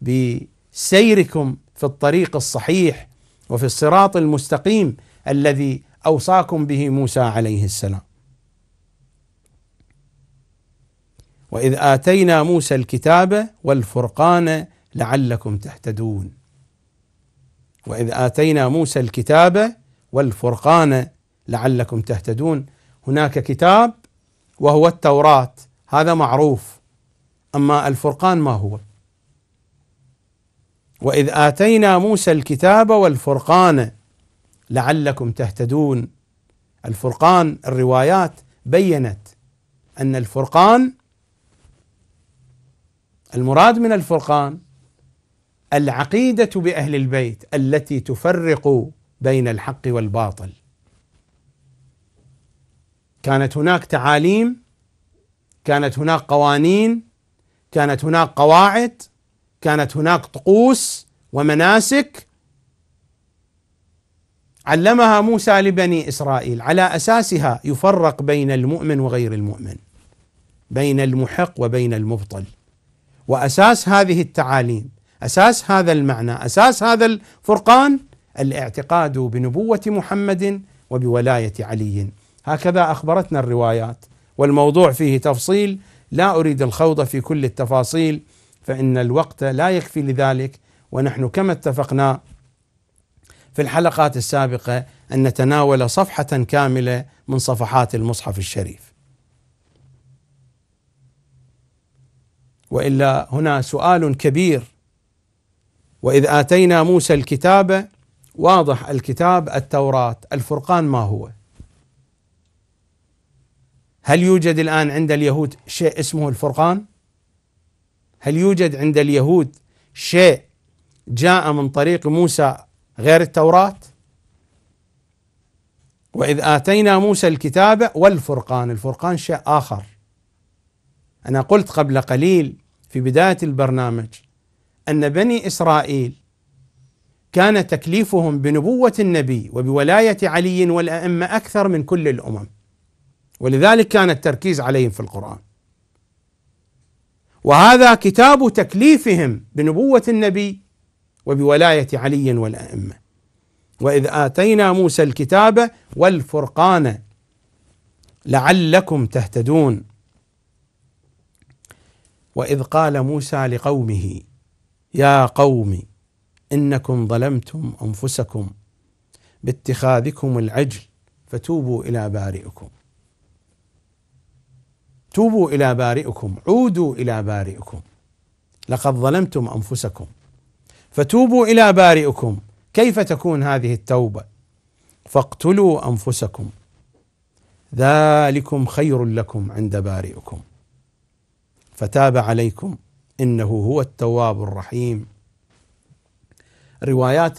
بسيركم في الطريق الصحيح وفي الصراط المستقيم الذي اوصاكم به موسى عليه السلام. واذ اتينا موسى الكتاب والفرقان لعلكم تهتدون. واذ اتينا موسى الكتاب والفرقان لعلكم تهتدون هناك كتاب وهو التوراه هذا معروف اما الفرقان ما هو؟ واذ اتينا موسى الكتاب والفرقان لعلكم تهتدون الفرقان الروايات بينت ان الفرقان المراد من الفرقان العقيده باهل البيت التي تفرق بين الحق والباطل كانت هناك تعاليم كانت هناك قوانين كانت هناك قواعد كانت هناك طقوس ومناسك علمها موسى لبني اسرائيل على اساسها يفرق بين المؤمن وغير المؤمن بين المحق وبين المبطل واساس هذه التعاليم اساس هذا المعنى اساس هذا الفرقان الاعتقاد بنبوه محمد وبولايه علي هكذا اخبرتنا الروايات والموضوع فيه تفصيل لا اريد الخوض في كل التفاصيل فإن الوقت لا يكفي لذلك ونحن كما اتفقنا في الحلقات السابقة أن نتناول صفحة كاملة من صفحات المصحف الشريف وإلا هنا سؤال كبير وإذ آتينا موسى الكتاب واضح الكتاب التوراة الفرقان ما هو هل يوجد الآن عند اليهود شيء اسمه الفرقان؟ هل يوجد عند اليهود شيء جاء من طريق موسى غير التوراة وإذ آتينا موسى الكتاب والفرقان الفرقان شيء آخر أنا قلت قبل قليل في بداية البرنامج أن بني إسرائيل كان تكليفهم بنبوة النبي وبولاية علي والأئمة أكثر من كل الأمم ولذلك كان التركيز عليهم في القرآن وهذا كتاب تكليفهم بنبوة النبي وبولاية علي والأئمة وإذ آتينا موسى الكتاب والفرقان لعلكم تهتدون وإذ قال موسى لقومه يا قوم إنكم ظلمتم أنفسكم باتخاذكم العجل فتوبوا إلى بارئكم توبوا الى بارئكم عودوا الى بارئكم لقد ظلمتم انفسكم فتوبوا الى بارئكم كيف تكون هذه التوبه فاقتلوا انفسكم ذلكم خير لكم عند بارئكم فتاب عليكم انه هو التواب الرحيم روايات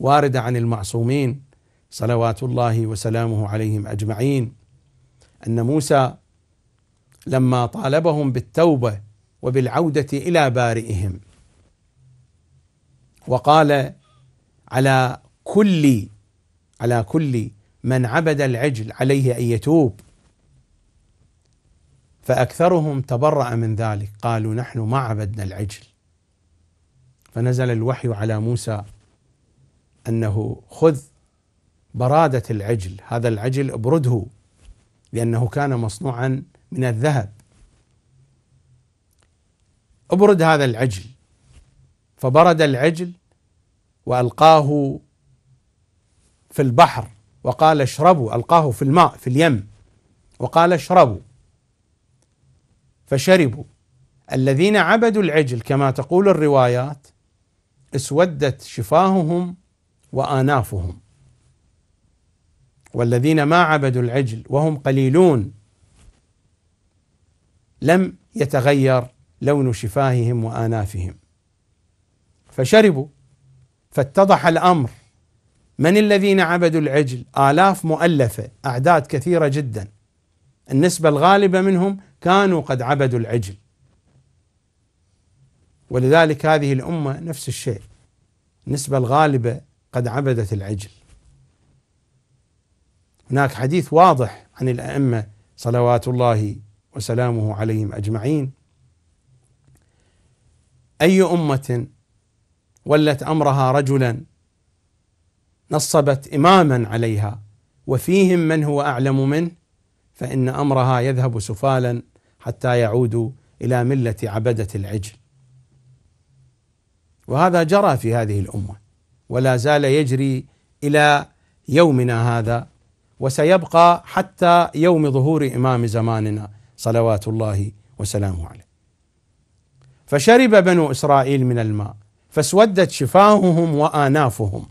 الوارده عن المعصومين صلوات الله وسلامه عليهم اجمعين ان موسى لما طالبهم بالتوبه وبالعوده الى بارئهم وقال على كل على كل من عبد العجل عليه ان يتوب فاكثرهم تبرأ من ذلك قالوا نحن ما عبدنا العجل فنزل الوحي على موسى انه خذ برادة العجل هذا العجل ابرده لأنه كان مصنوعا من الذهب ابرد هذا العجل فبرد العجل والقاه في البحر وقال اشربوا القاه في الماء في اليم وقال اشربوا فشربوا الذين عبدوا العجل كما تقول الروايات اسودت شفاههم وانافهم والذين ما عبدوا العجل وهم قليلون لم يتغير لون شفاههم وانافهم فشربوا فاتضح الامر من الذين عبدوا العجل الاف مؤلفه اعداد كثيره جدا النسبه الغالبه منهم كانوا قد عبدوا العجل ولذلك هذه الامه نفس الشيء النسبه الغالبه قد عبدت العجل هناك حديث واضح عن الائمه صلوات الله وسلامه عليهم اجمعين اي امه ولت امرها رجلا نصبت اماما عليها وفيهم من هو اعلم منه فان امرها يذهب سفالا حتى يعودوا الى مله عبده العجل وهذا جرى في هذه الامه ولا زال يجري الى يومنا هذا وسيبقى حتى يوم ظهور امام زماننا صلوات الله وسلامه عليه فشرب بنو اسرائيل من الماء فاسودت شفاههم وانافهم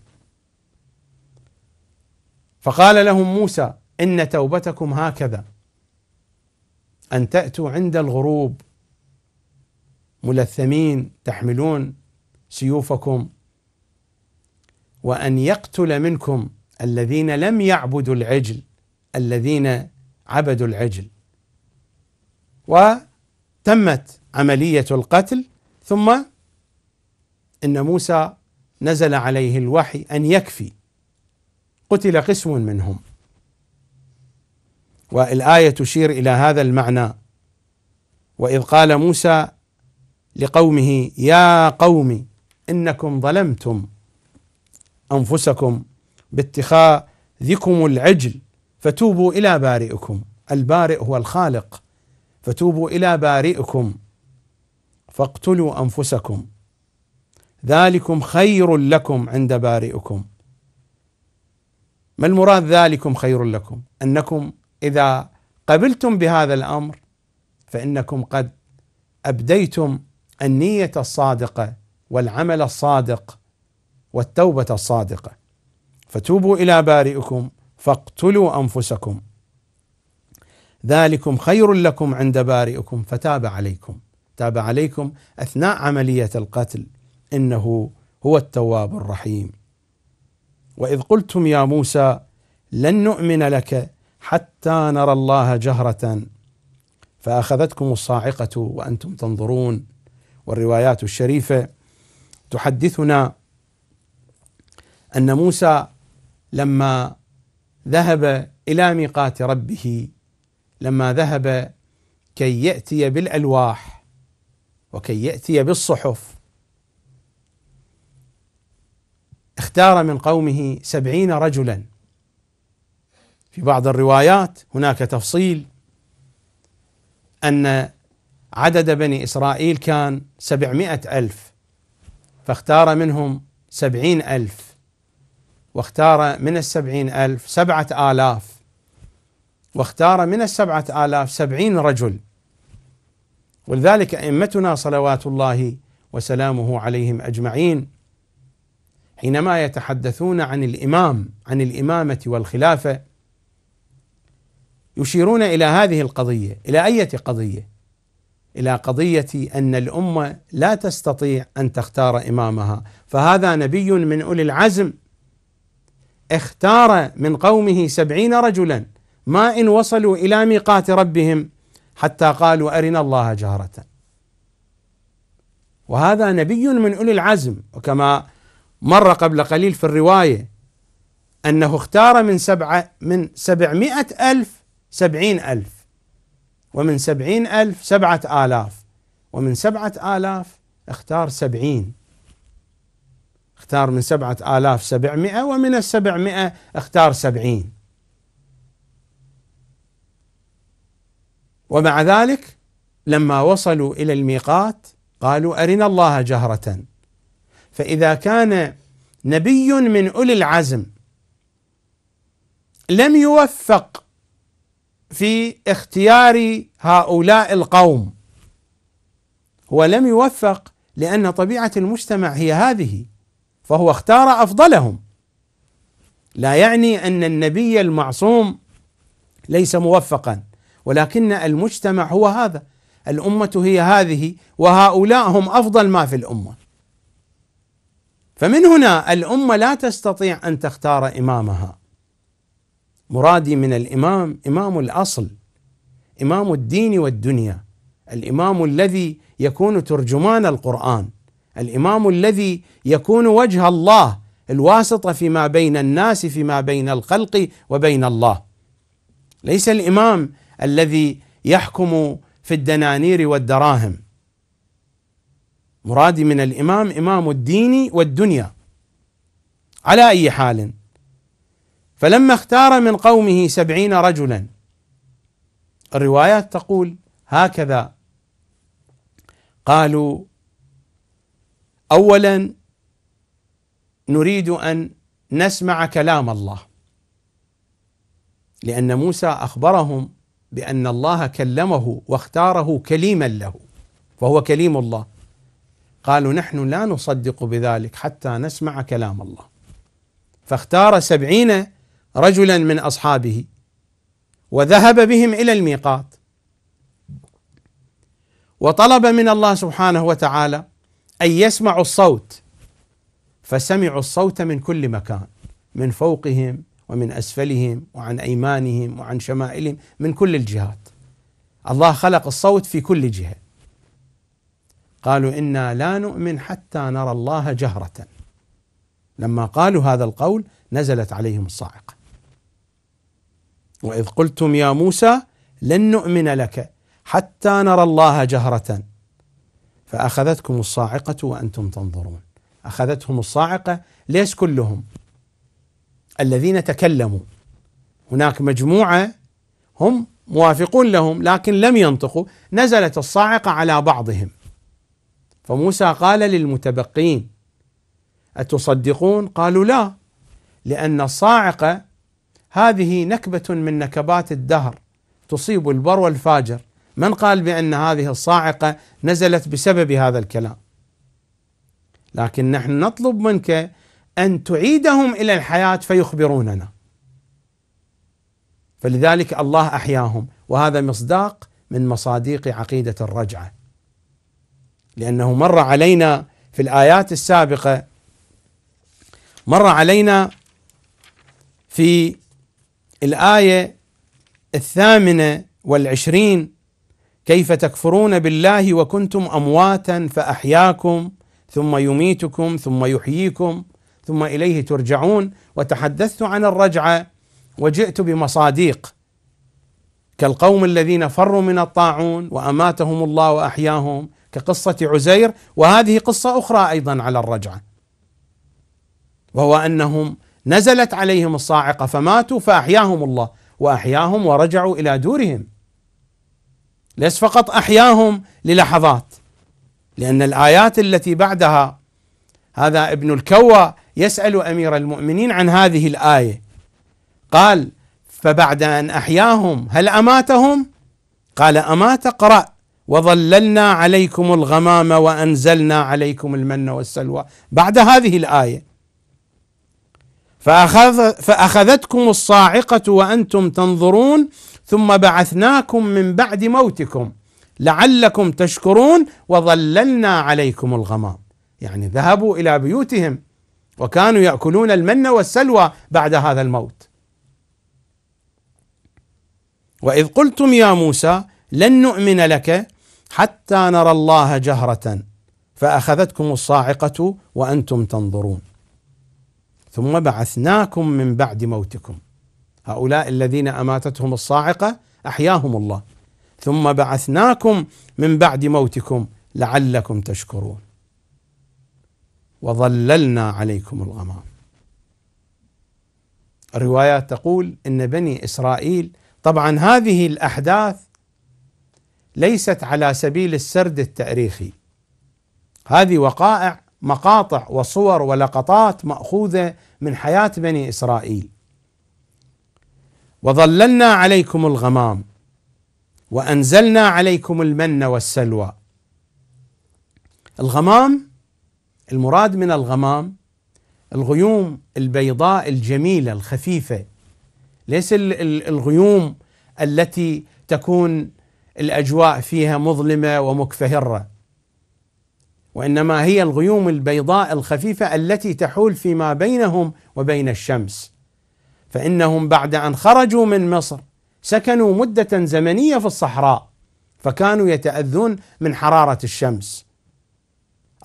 فقال لهم موسى ان توبتكم هكذا ان تاتوا عند الغروب ملثمين تحملون سيوفكم وان يقتل منكم الذين لم يعبدوا العجل الذين عبدوا العجل وتمت عملية القتل ثم إن موسى نزل عليه الوحي أن يكفي قتل قسم منهم والآية تشير إلى هذا المعنى وإذ قال موسى لقومه يا قوم إنكم ظلمتم أنفسكم باتخاذكم العجل فتوبوا إلى بارئكم البارئ هو الخالق فتوبوا إلى بارئكم فاقتلوا أنفسكم ذلكم خير لكم عند بارئكم ما المراد ذلكم خير لكم أنكم إذا قبلتم بهذا الأمر فإنكم قد أبديتم النية الصادقة والعمل الصادق والتوبة الصادقة فتوبوا إلى بارئكم فاقتلوا أنفسكم ذلكم خير لكم عند بارئكم فتاب عليكم تاب عليكم اثناء عمليه القتل انه هو التواب الرحيم واذ قلتم يا موسى لن نؤمن لك حتى نرى الله جهره فاخذتكم الصاعقه وانتم تنظرون والروايات الشريفه تحدثنا ان موسى لما ذهب الى ميقات ربه لما ذهب كي يأتي بالألواح وكي يأتي بالصحف اختار من قومه سبعين رجلا في بعض الروايات هناك تفصيل أن عدد بني إسرائيل كان سبعمائة ألف فاختار منهم سبعين ألف واختار من السبعين ألف سبعة آلاف واختار من السبعة آلاف سبعين رجل ولذلك أئمتنا صلوات الله وسلامه عليهم أجمعين حينما يتحدثون عن الإمام عن الإمامة والخلافة يشيرون إلى هذه القضية إلى أية قضية إلى قضية أن الأمة لا تستطيع أن تختار إمامها فهذا نبي من أولي العزم اختار من قومه سبعين رجلا ما إن وصلوا إلى ميقات ربهم حتى قالوا أرنا الله جهرة. وهذا نبي من أولي العزم وكما مر قبل قليل في الرواية أنه اختار من سبعة من سبعمائة ألف سبعين ألف ومن سبعين ألف سبعة آلاف ومن سبعة آلاف اختار سبعين اختار من سبعة آلاف سبعمائة ومن السبعمائة اختار سبعين ومع ذلك لما وصلوا الى الميقات قالوا ارنا الله جهره فاذا كان نبي من اولي العزم لم يوفق في اختيار هؤلاء القوم هو لم يوفق لان طبيعه المجتمع هي هذه فهو اختار افضلهم لا يعني ان النبي المعصوم ليس موفقا ولكن المجتمع هو هذا الأمة هي هذه وهؤلاء هم أفضل ما في الأمة فمن هنا الأمة لا تستطيع أن تختار إمامها مرادي من الإمام إمام الأصل إمام الدين والدنيا الإمام الذي يكون ترجمان القرآن الإمام الذي يكون وجه الله الواسطة فيما بين الناس فيما بين الخلق وبين الله ليس الإمام الذي يحكم في الدنانير والدراهم مرادي من الامام امام الدين والدنيا على اي حال فلما اختار من قومه سبعين رجلا الروايات تقول هكذا قالوا اولا نريد ان نسمع كلام الله لان موسى اخبرهم بأن الله كلمه واختاره كليما له وهو كليم الله قالوا نحن لا نصدق بذلك حتى نسمع كلام الله فاختار سبعين رجلا من أصحابه وذهب بهم إلى الميقات وطلب من الله سبحانه وتعالى أن يسمعوا الصوت فسمعوا الصوت من كل مكان من فوقهم ومن اسفلهم وعن ايمانهم وعن شمائلهم من كل الجهات. الله خلق الصوت في كل جهه. قالوا انا لا نؤمن حتى نرى الله جهره. لما قالوا هذا القول نزلت عليهم الصاعقه. واذ قلتم يا موسى لن نؤمن لك حتى نرى الله جهره فاخذتكم الصاعقه وانتم تنظرون. اخذتهم الصاعقه ليس كلهم الذين تكلموا هناك مجموعه هم موافقون لهم لكن لم ينطقوا نزلت الصاعقه على بعضهم فموسى قال للمتبقين اتصدقون قالوا لا لان الصاعقه هذه نكبه من نكبات الدهر تصيب البر والفاجر من قال بان هذه الصاعقه نزلت بسبب هذا الكلام لكن نحن نطلب منك أن تعيدهم إلى الحياة فيخبروننا فلذلك الله أحياهم وهذا مصداق من مصاديق عقيدة الرجعة لأنه مر علينا في الآيات السابقة مر علينا في الآية الثامنة والعشرين كيف تكفرون بالله وكنتم أمواتا فأحياكم ثم يميتكم ثم يحييكم ثم اليه ترجعون وتحدثت عن الرجعه وجئت بمصاديق كالقوم الذين فروا من الطاعون واماتهم الله واحياهم كقصه عزير وهذه قصه اخرى ايضا على الرجعه وهو انهم نزلت عليهم الصاعقه فماتوا فاحياهم الله واحياهم ورجعوا الى دورهم ليس فقط احياهم للحظات لان الايات التي بعدها هذا ابن الكوى يسأل أمير المؤمنين عن هذه الآية قال فبعد أن أحياهم هل أماتهم؟ قال أمات قرأ وظللنا عليكم الغمام وأنزلنا عليكم المن والسلوى بعد هذه الآية فأخذ فأخذتكم الصاعقة وأنتم تنظرون ثم بعثناكم من بعد موتكم لعلكم تشكرون وظللنا عليكم الغمام يعني ذهبوا إلى بيوتهم وكانوا ياكلون المن والسلوى بعد هذا الموت واذ قلتم يا موسى لن نؤمن لك حتى نرى الله جهره فاخذتكم الصاعقه وانتم تنظرون ثم بعثناكم من بعد موتكم هؤلاء الذين اماتتهم الصاعقه احياهم الله ثم بعثناكم من بعد موتكم لعلكم تشكرون وظللنا عليكم الغمام الروايات تقول ان بني اسرائيل طبعا هذه الاحداث ليست على سبيل السرد التاريخي هذه وقائع مقاطع وصور ولقطات ماخوذه من حياه بني اسرائيل وظللنا عليكم الغمام وانزلنا عليكم المن والسلوى الغمام المراد من الغمام الغيوم البيضاء الجميله الخفيفه ليس الغيوم التي تكون الاجواء فيها مظلمه ومكفهره وانما هي الغيوم البيضاء الخفيفه التي تحول فيما بينهم وبين الشمس فانهم بعد ان خرجوا من مصر سكنوا مده زمنيه في الصحراء فكانوا يتاذون من حراره الشمس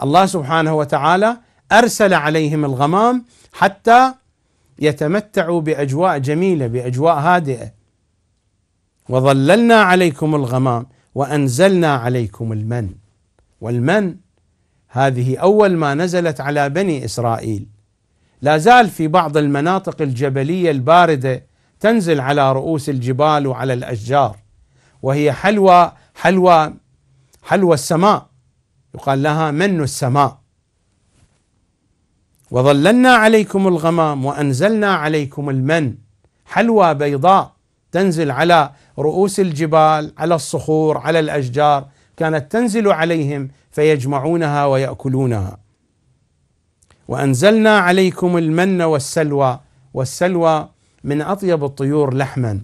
الله سبحانه وتعالى ارسل عليهم الغمام حتى يتمتعوا باجواء جميله باجواء هادئه وظللنا عليكم الغمام وانزلنا عليكم المن والمن هذه اول ما نزلت على بني اسرائيل لا زال في بعض المناطق الجبليه البارده تنزل على رؤوس الجبال وعلى الاشجار وهي حلوى حلوى حلوى السماء يقال لها من السماء وظللنا عليكم الغمام وانزلنا عليكم المن حلوى بيضاء تنزل على رؤوس الجبال على الصخور على الاشجار كانت تنزل عليهم فيجمعونها وياكلونها وانزلنا عليكم المن والسلوى والسلوى من اطيب الطيور لحما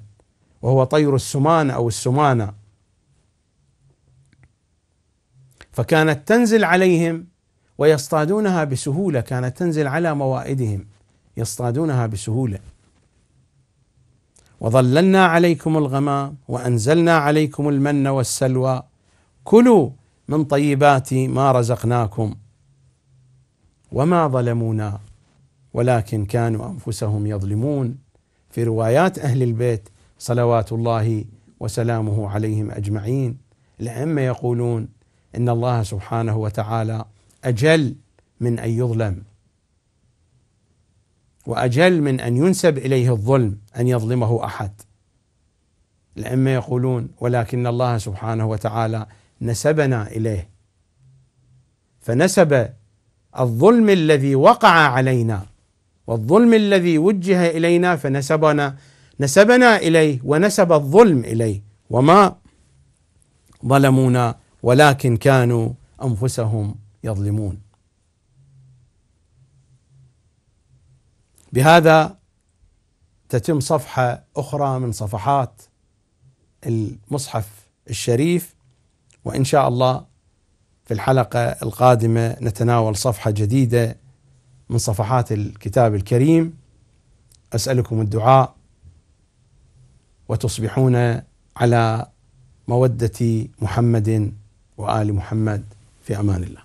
وهو طير السمان او السمانه فكانت تنزل عليهم ويصطادونها بسهوله كانت تنزل على موائدهم يصطادونها بسهوله وظللنا عليكم الغمام وانزلنا عليكم المن والسلوى كلوا من طيبات ما رزقناكم وما ظلمونا ولكن كانوا انفسهم يظلمون في روايات اهل البيت صلوات الله وسلامه عليهم اجمعين الائمه يقولون ان الله سبحانه وتعالى اجل من ان يظلم واجل من ان ينسب اليه الظلم ان يظلمه احد الائمه يقولون ولكن الله سبحانه وتعالى نسبنا اليه فنسب الظلم الذي وقع علينا والظلم الذي وجه الينا فنسبنا نسبنا اليه ونسب الظلم اليه وما ظلمونا ولكن كانوا انفسهم يظلمون بهذا تتم صفحه اخرى من صفحات المصحف الشريف وان شاء الله في الحلقه القادمه نتناول صفحه جديده من صفحات الكتاب الكريم اسالكم الدعاء وتصبحون على موده محمد وآل محمد في أمان الله